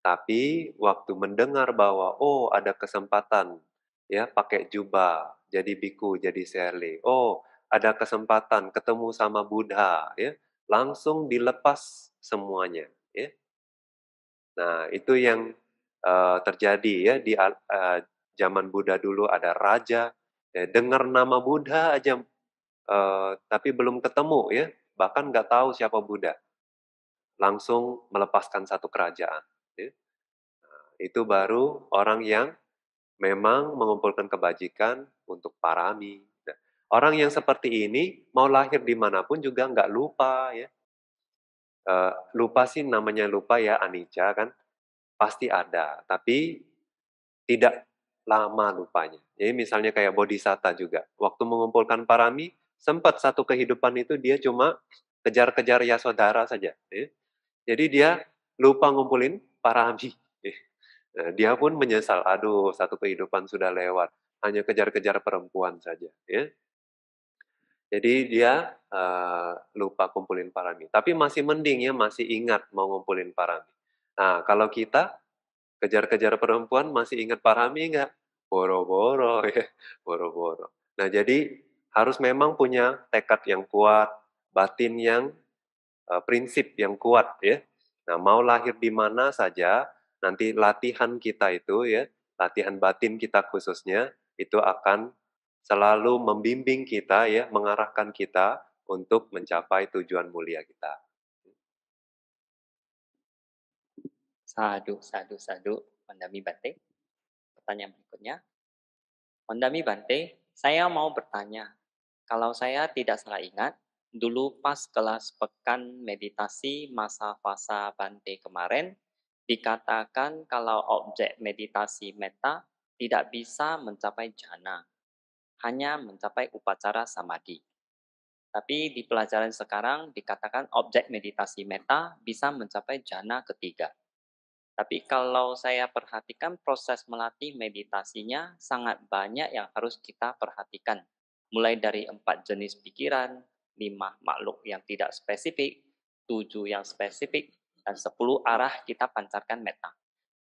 Tapi waktu mendengar bahwa oh ada kesempatan ya pakai jubah jadi biku jadi serli, oh ada kesempatan ketemu sama Buddha ya langsung dilepas semuanya ya. Nah itu yang uh, terjadi ya di uh, zaman Buddha dulu ada raja ya, dengar nama Buddha aja uh, tapi belum ketemu ya bahkan nggak tahu siapa Buddha, langsung melepaskan satu kerajaan. Ya. Nah, itu baru orang yang memang mengumpulkan kebajikan untuk parami. Nah, orang yang seperti ini mau lahir dimanapun juga nggak lupa ya. Eh, lupa sih namanya lupa ya anicca kan pasti ada tapi tidak lama lupanya. Jadi misalnya kayak bodhisatta juga, waktu mengumpulkan parami sempat satu kehidupan itu dia cuma kejar-kejar ya saudara saja. Eh. Jadi dia iya. lupa ngumpulin para ambi. Eh. Nah, dia pun menyesal, aduh satu kehidupan sudah lewat, hanya kejar-kejar perempuan saja. Ya. Jadi dia uh, lupa kumpulin parami. Tapi masih mending ya, masih ingat mau ngumpulin para parami. Nah, kalau kita kejar-kejar perempuan masih ingat para parami nggak? Boro-boro ya, boro-boro. Nah, jadi harus memang punya tekad yang kuat, batin yang uh, prinsip yang kuat ya. Nah, mau lahir di mana saja, nanti latihan kita itu ya, latihan batin kita khususnya itu akan selalu membimbing kita ya, mengarahkan kita untuk mencapai tujuan mulia kita. Sadu, sadu, sadu, Mandami Bante. Pertanyaan berikutnya. Mandami Bante, saya mau bertanya, kalau saya tidak salah ingat, dulu pas kelas pekan meditasi masa fasa Bante kemarin, dikatakan kalau objek meditasi meta tidak bisa mencapai jana, hanya mencapai upacara samadhi. Tapi di pelajaran sekarang dikatakan objek meditasi meta bisa mencapai jana ketiga. Tapi kalau saya perhatikan proses melatih meditasinya sangat banyak yang harus kita perhatikan mulai dari empat jenis pikiran, lima makhluk yang tidak spesifik, tujuh yang spesifik, dan sepuluh arah kita pancarkan meta.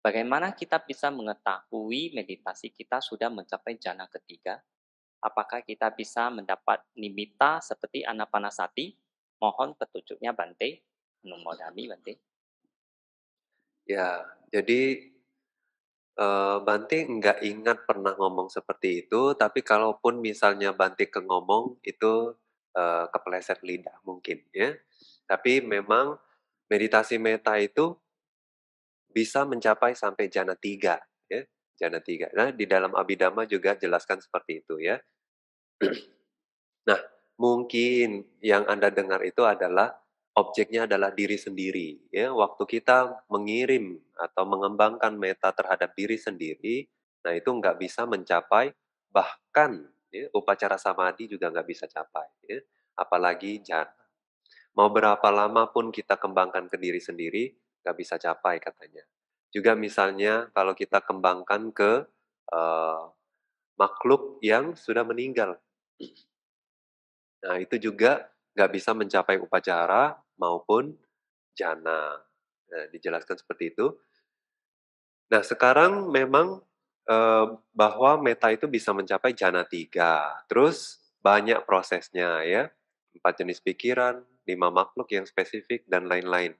Bagaimana kita bisa mengetahui meditasi kita sudah mencapai jana ketiga? Apakah kita bisa mendapat nimita seperti anapanasati? Mohon petunjuknya Bante, Numodami Bante. Ya, jadi Eh, Banti nggak ingat pernah ngomong seperti itu, tapi kalaupun misalnya Banti ke ngomong itu eh, kepeleset lidah mungkin ya. Tapi memang meditasi meta itu bisa mencapai sampai jana tiga ya, jana tiga. Nah di dalam Abhidharma juga jelaskan seperti itu ya. nah mungkin yang anda dengar itu adalah objeknya adalah diri sendiri. Ya, waktu kita mengirim atau mengembangkan meta terhadap diri sendiri, nah itu nggak bisa mencapai bahkan ya, upacara samadhi juga nggak bisa capai. Ya. Apalagi jana. Mau berapa lama pun kita kembangkan ke diri sendiri, nggak bisa capai katanya. Juga misalnya kalau kita kembangkan ke uh, makhluk yang sudah meninggal. Nah itu juga nggak bisa mencapai upacara maupun jana. Nah, dijelaskan seperti itu. Nah, sekarang memang eh, bahwa meta itu bisa mencapai jana tiga. Terus banyak prosesnya ya. Empat jenis pikiran, lima makhluk yang spesifik, dan lain-lain.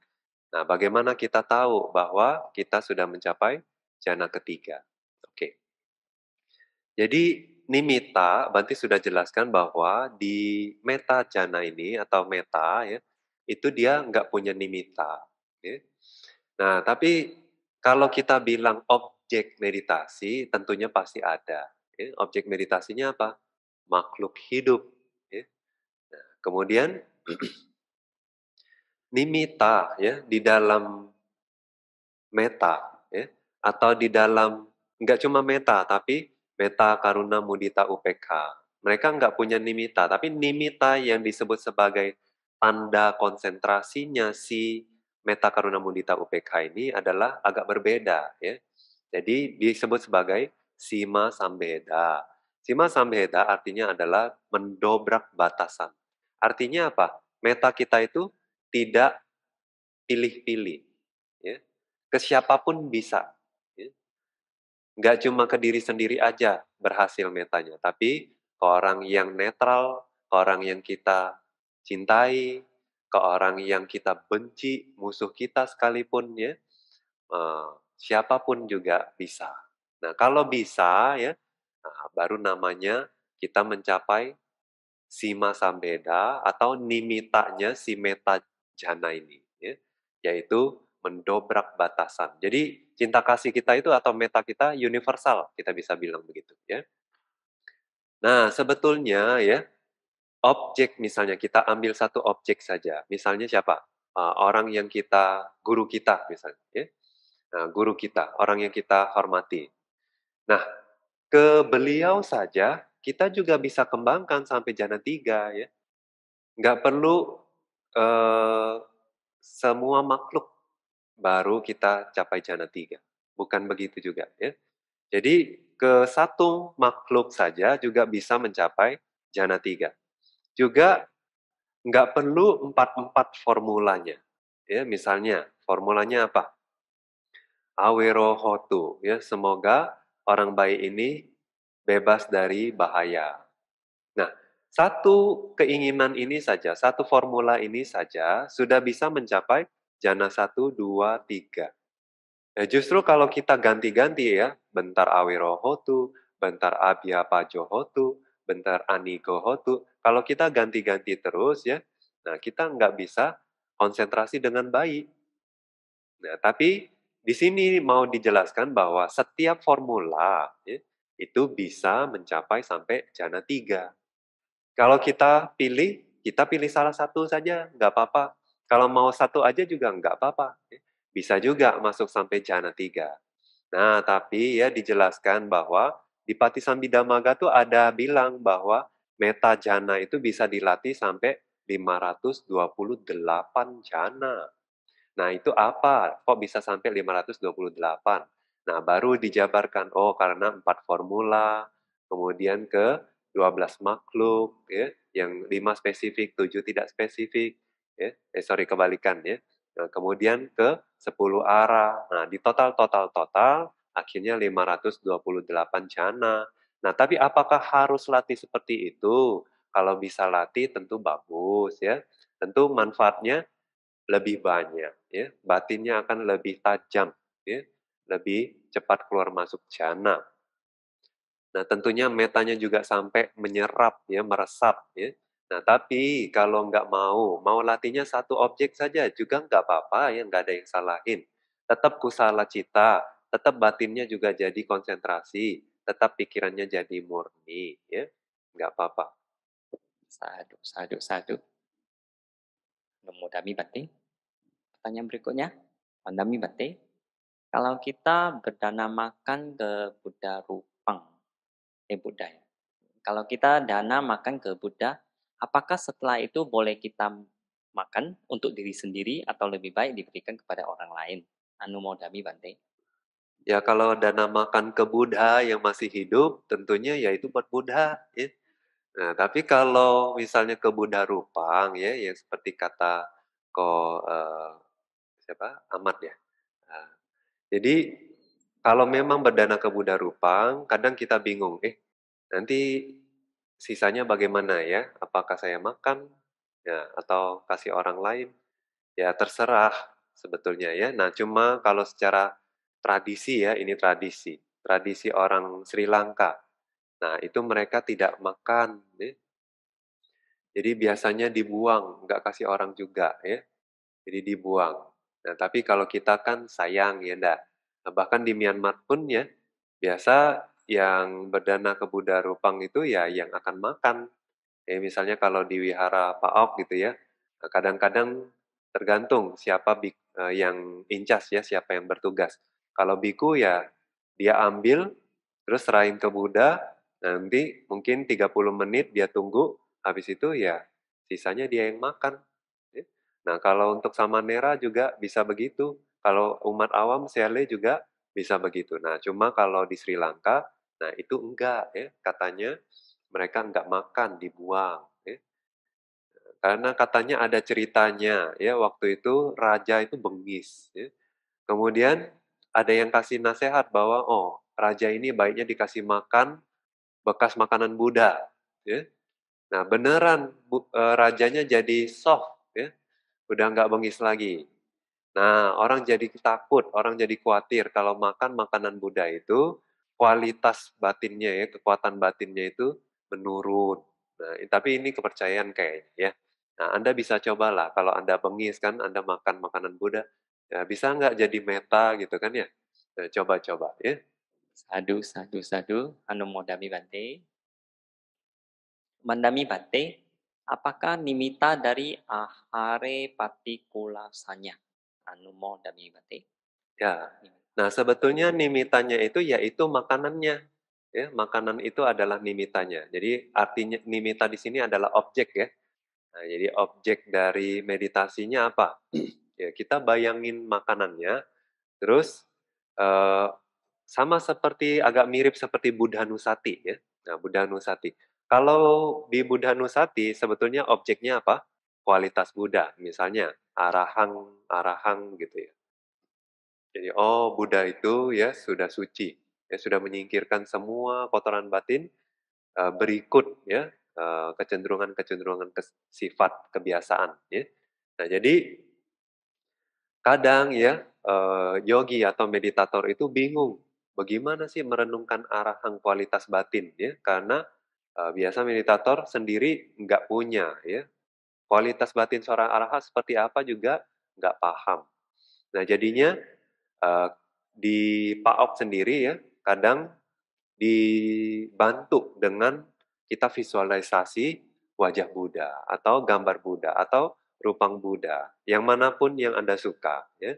Nah, bagaimana kita tahu bahwa kita sudah mencapai jana ketiga? Oke. Jadi, nimita, Banti sudah jelaskan bahwa di meta jana ini atau meta ya, itu dia nggak punya nimita. Ya. Nah, tapi kalau kita bilang objek meditasi, tentunya pasti ada. Ya. Objek meditasinya apa? Makhluk hidup. Ya. Nah, kemudian nimita ya di dalam meta ya atau di dalam nggak cuma meta tapi meta karuna mudita UPK mereka nggak punya nimita tapi nimita yang disebut sebagai tanda konsentrasinya si Meta Karuna Mundita UPK ini adalah agak berbeda ya. Jadi disebut sebagai Sima Sambeda. Sima Sambeda artinya adalah mendobrak batasan. Artinya apa? Meta kita itu tidak pilih-pilih. Ya. Ke siapapun bisa. Ya. Nggak cuma ke diri sendiri aja berhasil metanya. Tapi ke orang yang netral, ke orang yang kita cintai, ke orang yang kita benci, musuh kita sekalipun ya, eh, siapapun juga bisa. Nah kalau bisa ya, nah, baru namanya kita mencapai sima sambeda atau nimitanya si meta jana ini, ya, yaitu mendobrak batasan. Jadi cinta kasih kita itu atau meta kita universal, kita bisa bilang begitu, ya. Nah sebetulnya ya objek misalnya kita ambil satu objek saja misalnya siapa uh, orang yang kita guru kita misalnya ya? nah, guru kita orang yang kita hormati nah ke beliau saja kita juga bisa kembangkan sampai jana tiga ya nggak perlu uh, semua makhluk baru kita capai jana tiga bukan begitu juga ya jadi ke satu makhluk saja juga bisa mencapai jana tiga juga nggak perlu empat-empat formulanya. Ya, misalnya formulanya apa? hotu ya semoga orang baik ini bebas dari bahaya. Nah, satu keinginan ini saja, satu formula ini saja sudah bisa mencapai jana satu dua tiga ya, justru kalau kita ganti-ganti ya, bentar hotu bentar abia hotu bentar aniko gohotu. Kalau kita ganti-ganti terus ya, nah kita nggak bisa konsentrasi dengan baik. Nah, tapi di sini mau dijelaskan bahwa setiap formula ya, itu bisa mencapai sampai jana tiga. Kalau kita pilih, kita pilih salah satu saja, nggak apa-apa. Kalau mau satu aja juga nggak apa-apa. Ya. Bisa juga masuk sampai jana tiga. Nah, tapi ya dijelaskan bahwa di Pati Sambidamaga tuh ada bilang bahwa meta jana itu bisa dilatih sampai 528 jana. Nah, itu apa? Kok bisa sampai 528? Nah, baru dijabarkan, oh karena empat formula, kemudian ke 12 makhluk, ya, yang 5 spesifik, 7 tidak spesifik, ya, eh sorry kebalikan ya. Nah, kemudian ke 10 arah. Nah, di total total total akhirnya 528 jana. Nah, tapi apakah harus latih seperti itu? Kalau bisa latih tentu bagus ya. Tentu manfaatnya lebih banyak ya. Batinnya akan lebih tajam ya. Lebih cepat keluar masuk jana. Nah, tentunya metanya juga sampai menyerap ya, meresap ya. Nah, tapi kalau nggak mau, mau latihnya satu objek saja juga nggak apa-apa ya, nggak ada yang salahin. Tetap kusala cita, tetap batinnya juga jadi konsentrasi, tetap pikirannya jadi murni, ya, nggak apa-apa. Sadu, sadu, sadu. Nemu dami bate. Pertanyaan berikutnya, pandami bate. Kalau kita berdana makan ke Buddha Rupang, eh Buddha ya. Kalau kita dana makan ke Buddha, apakah setelah itu boleh kita makan untuk diri sendiri atau lebih baik diberikan kepada orang lain? Anu mau dami Ya kalau dana makan ke Buddha yang masih hidup, tentunya ya itu buat Buddha. Ya. Nah, tapi kalau misalnya ke Buddha Rupang, ya, yang seperti kata ko eh, siapa Ahmad ya. Nah, jadi kalau memang berdana ke Buddha Rupang, kadang kita bingung, eh nanti sisanya bagaimana ya? Apakah saya makan ya atau kasih orang lain? Ya terserah sebetulnya ya. Nah, cuma kalau secara tradisi ya, ini tradisi. Tradisi orang Sri Lanka. Nah, itu mereka tidak makan. Ya. Jadi biasanya dibuang, nggak kasih orang juga ya. Jadi dibuang. Nah, tapi kalau kita kan sayang ya enggak. Nah, bahkan di Myanmar pun ya, biasa yang berdana ke Buddha Rupang itu ya yang akan makan. Ya, misalnya kalau di wihara Paok gitu ya, kadang-kadang tergantung siapa eh, yang incas ya, siapa yang bertugas. Kalau biku ya dia ambil, terus serahin ke Buddha, nanti mungkin 30 menit dia tunggu, habis itu ya sisanya dia yang makan. Ya. Nah kalau untuk sama nera juga bisa begitu. Kalau umat awam Sele juga bisa begitu. Nah cuma kalau di Sri Lanka, nah itu enggak ya katanya mereka enggak makan dibuang. Ya. Karena katanya ada ceritanya ya waktu itu raja itu bengis. Ya. Kemudian ada yang kasih nasihat bahwa oh raja ini baiknya dikasih makan bekas makanan Buddha. Ya. Nah beneran bu, e, rajanya jadi soft, ya. udah nggak bengis lagi. Nah orang jadi takut, orang jadi khawatir kalau makan makanan Buddha itu kualitas batinnya ya, kekuatan batinnya itu menurun. Nah, tapi ini kepercayaan kayaknya ya. Nah, Anda bisa cobalah kalau Anda bengis kan, Anda makan makanan Buddha, Ya, bisa nggak jadi meta gitu kan ya? ya coba-coba ya. Sadu, sadu, sadu, anumodami bante. Mandami bante, apakah nimita dari ahare partikulasanya? Anumodami bante. Ya, nah sebetulnya nimitanya itu yaitu makanannya. Ya, makanan itu adalah nimitanya. Jadi artinya nimita di sini adalah objek ya. Nah, jadi objek dari meditasinya apa? Ya, kita bayangin makanannya, terus uh, sama seperti agak mirip seperti Buddha Nusati ya. Nah, Buddha Nusati. Kalau di Buddha Nusati sebetulnya objeknya apa? Kualitas Buddha, misalnya arahang arahang gitu ya. Jadi oh Buddha itu ya sudah suci, ya sudah menyingkirkan semua kotoran batin uh, berikut ya kecenderungan-kecenderungan uh, ke sifat kebiasaan ya. Nah, jadi kadang ya eh, yogi atau meditator itu bingung bagaimana sih merenungkan arahan kualitas batin ya karena eh, biasa meditator sendiri nggak punya ya kualitas batin seorang arahat seperti apa juga nggak paham. Nah jadinya di eh, di PAOK sendiri ya kadang dibantu dengan kita visualisasi wajah Buddha atau gambar Buddha atau Rupang Buddha, yang manapun yang Anda suka. Ya.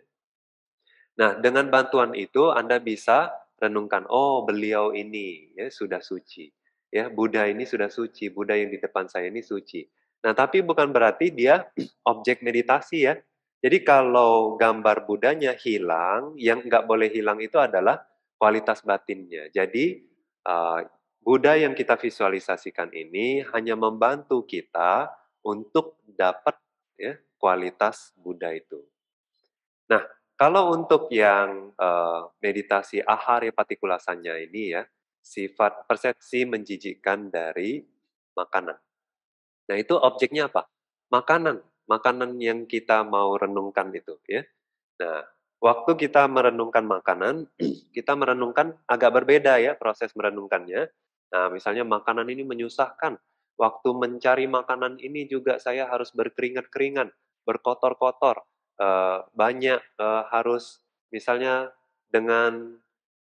Nah, dengan bantuan itu Anda bisa renungkan, oh beliau ini ya, sudah suci. Ya, Buddha ini sudah suci, Buddha yang di depan saya ini suci. Nah, tapi bukan berarti dia objek meditasi ya. Jadi kalau gambar Budanya hilang, yang nggak boleh hilang itu adalah kualitas batinnya. Jadi eh, Buddha yang kita visualisasikan ini hanya membantu kita untuk dapat ya, kualitas Buddha itu. Nah, kalau untuk yang uh, meditasi ahari patikulasannya ini ya, sifat persepsi menjijikkan dari makanan. Nah, itu objeknya apa? Makanan. Makanan yang kita mau renungkan itu ya. Nah, waktu kita merenungkan makanan, kita merenungkan agak berbeda ya proses merenungkannya. Nah, misalnya makanan ini menyusahkan, Waktu mencari makanan ini juga saya harus berkeringat-keringan, berkotor-kotor, eh, banyak eh, harus misalnya dengan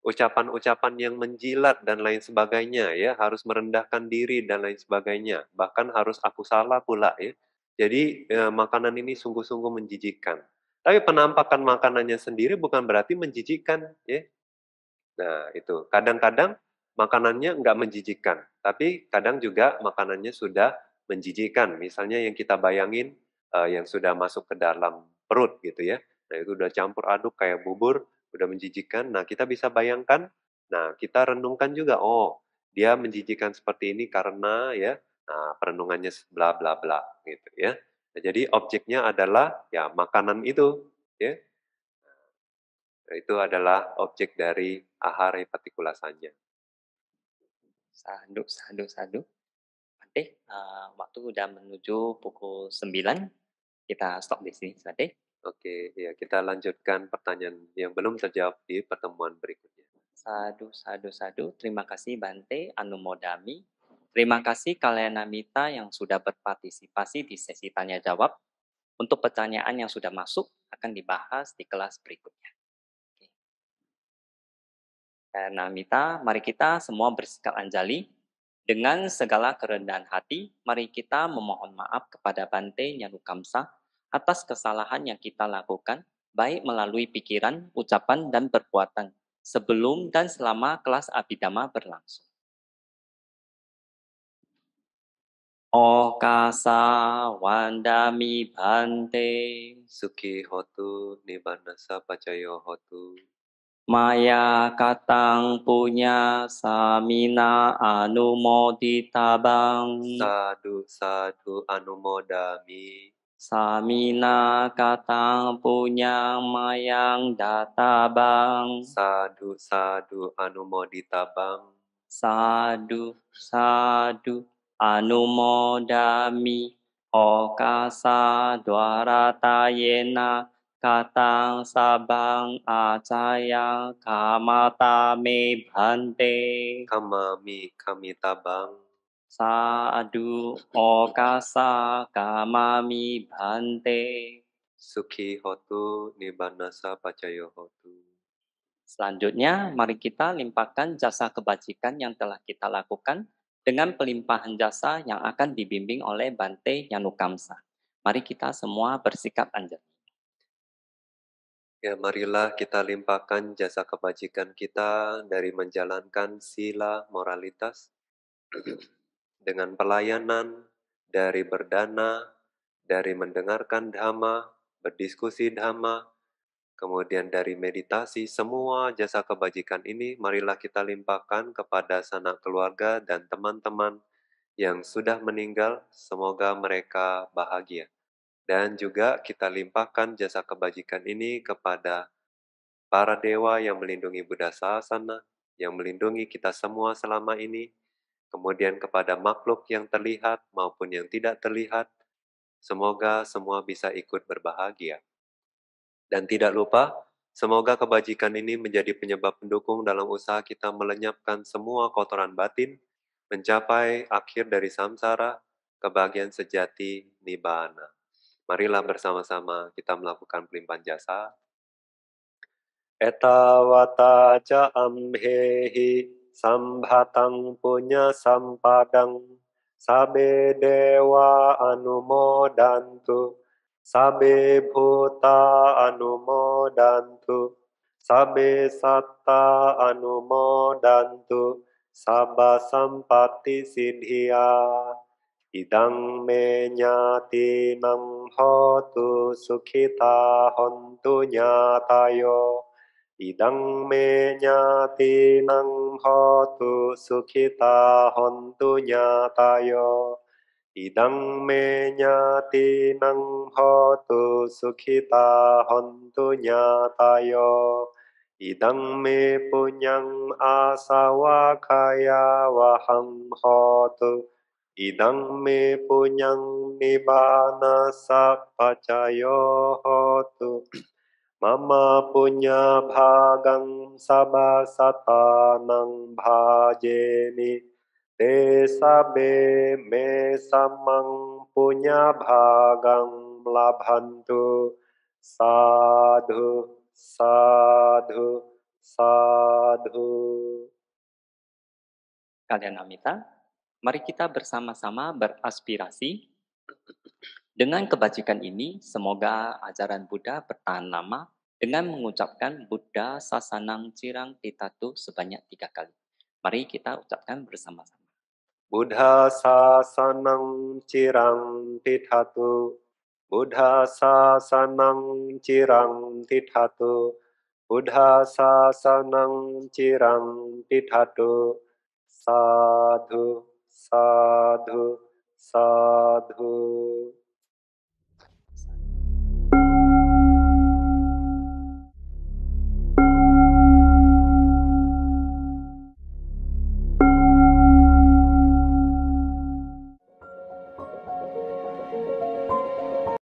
ucapan-ucapan yang menjilat dan lain sebagainya ya harus merendahkan diri dan lain sebagainya bahkan harus aku salah pula ya jadi eh, makanan ini sungguh-sungguh menjijikkan tapi penampakan makanannya sendiri bukan berarti menjijikkan ya nah itu kadang-kadang makanannya nggak menjijikan, tapi kadang juga makanannya sudah menjijikan. Misalnya yang kita bayangin uh, yang sudah masuk ke dalam perut gitu ya. Nah, itu udah campur aduk kayak bubur, udah menjijikan. Nah, kita bisa bayangkan, nah kita renungkan juga, oh, dia menjijikan seperti ini karena ya nah, perenungannya bla bla bla gitu ya. Nah, jadi objeknya adalah ya makanan itu ya. Nah, itu adalah objek dari ahare petikulasannya. Sadu-sadu-sadu, nanti uh, waktu udah menuju pukul 9 kita stop di sini nanti Oke, ya kita lanjutkan pertanyaan yang belum terjawab di pertemuan berikutnya. Sadu, sadu, sadu. Terima kasih Bante Anumodami. Terima kasih kalian amita yang sudah berpartisipasi di sesi tanya jawab. Untuk pertanyaan yang sudah masuk akan dibahas di kelas berikut. Karena mari kita semua bersikap anjali. Dengan segala kerendahan hati, mari kita memohon maaf kepada Bante Nyanukamsa atas kesalahan yang kita lakukan, baik melalui pikiran, ucapan, dan perbuatan, sebelum dan selama kelas Abhidhamma berlangsung. Okasa oh, wandami bante suki hotu nibandasa pacayo hotu Maya katang punya samina bang Sadu sadu anumodami. Samina katang punya mayang data databang. Sadu sadu bang Sadu sadu anumodami. Okasa yena katang sabang acaya kamata me bhante kamami kami sa sadu okasa kamami bhante suki hotu nibanasa pacayo hotu Selanjutnya, mari kita limpahkan jasa kebajikan yang telah kita lakukan dengan pelimpahan jasa yang akan dibimbing oleh Bante Yanukamsa. Mari kita semua bersikap anjani. Ya, marilah kita limpahkan jasa kebajikan kita dari menjalankan sila moralitas dengan pelayanan, dari berdana, dari mendengarkan dhamma, berdiskusi dhamma, kemudian dari meditasi, semua jasa kebajikan ini marilah kita limpahkan kepada sanak keluarga dan teman-teman yang sudah meninggal, semoga mereka bahagia. Dan juga kita limpahkan jasa kebajikan ini kepada para dewa yang melindungi Buddha sasana yang melindungi kita semua selama ini, kemudian kepada makhluk yang terlihat maupun yang tidak terlihat. Semoga semua bisa ikut berbahagia. Dan tidak lupa, semoga kebajikan ini menjadi penyebab pendukung dalam usaha kita melenyapkan semua kotoran batin, mencapai akhir dari samsara, kebahagiaan sejati, nibbana marilah bersama-sama kita melakukan pelimpahan jasa. Eta wata ja'am sambhatang punya sampadang sabe dewa anumodantu sabe bhuta anumodantu sabe satta anumodantu sabasampati sampati siddhiya Idang me nyati nam hotu sukhita hontu nyatayo. Idang me nyati nam hotu sukhita hontu nyatayo. Idang me nyati nam hotu sukhita hontu nyatayo. Idang me punyang asawa kaya waham hotu. Idang me punyang bana sappacayo hotu. Mama punya bhagang sabasatanang bhajemi. sabe me samang punya bhagang labhantu. Sadhu, sadhu, sadhu. Kalian amita, Mari kita bersama-sama beraspirasi. Dengan kebajikan ini, semoga ajaran Buddha bertahan lama dengan mengucapkan Buddha Sasanang Cirang Titatu sebanyak tiga kali. Mari kita ucapkan bersama-sama. Buddha Sasanang Cirang Titatu Buddha Sasanang Cirang Titatu Buddha Sasanang Cirang Titatu Sadhu Sadhu Sadhu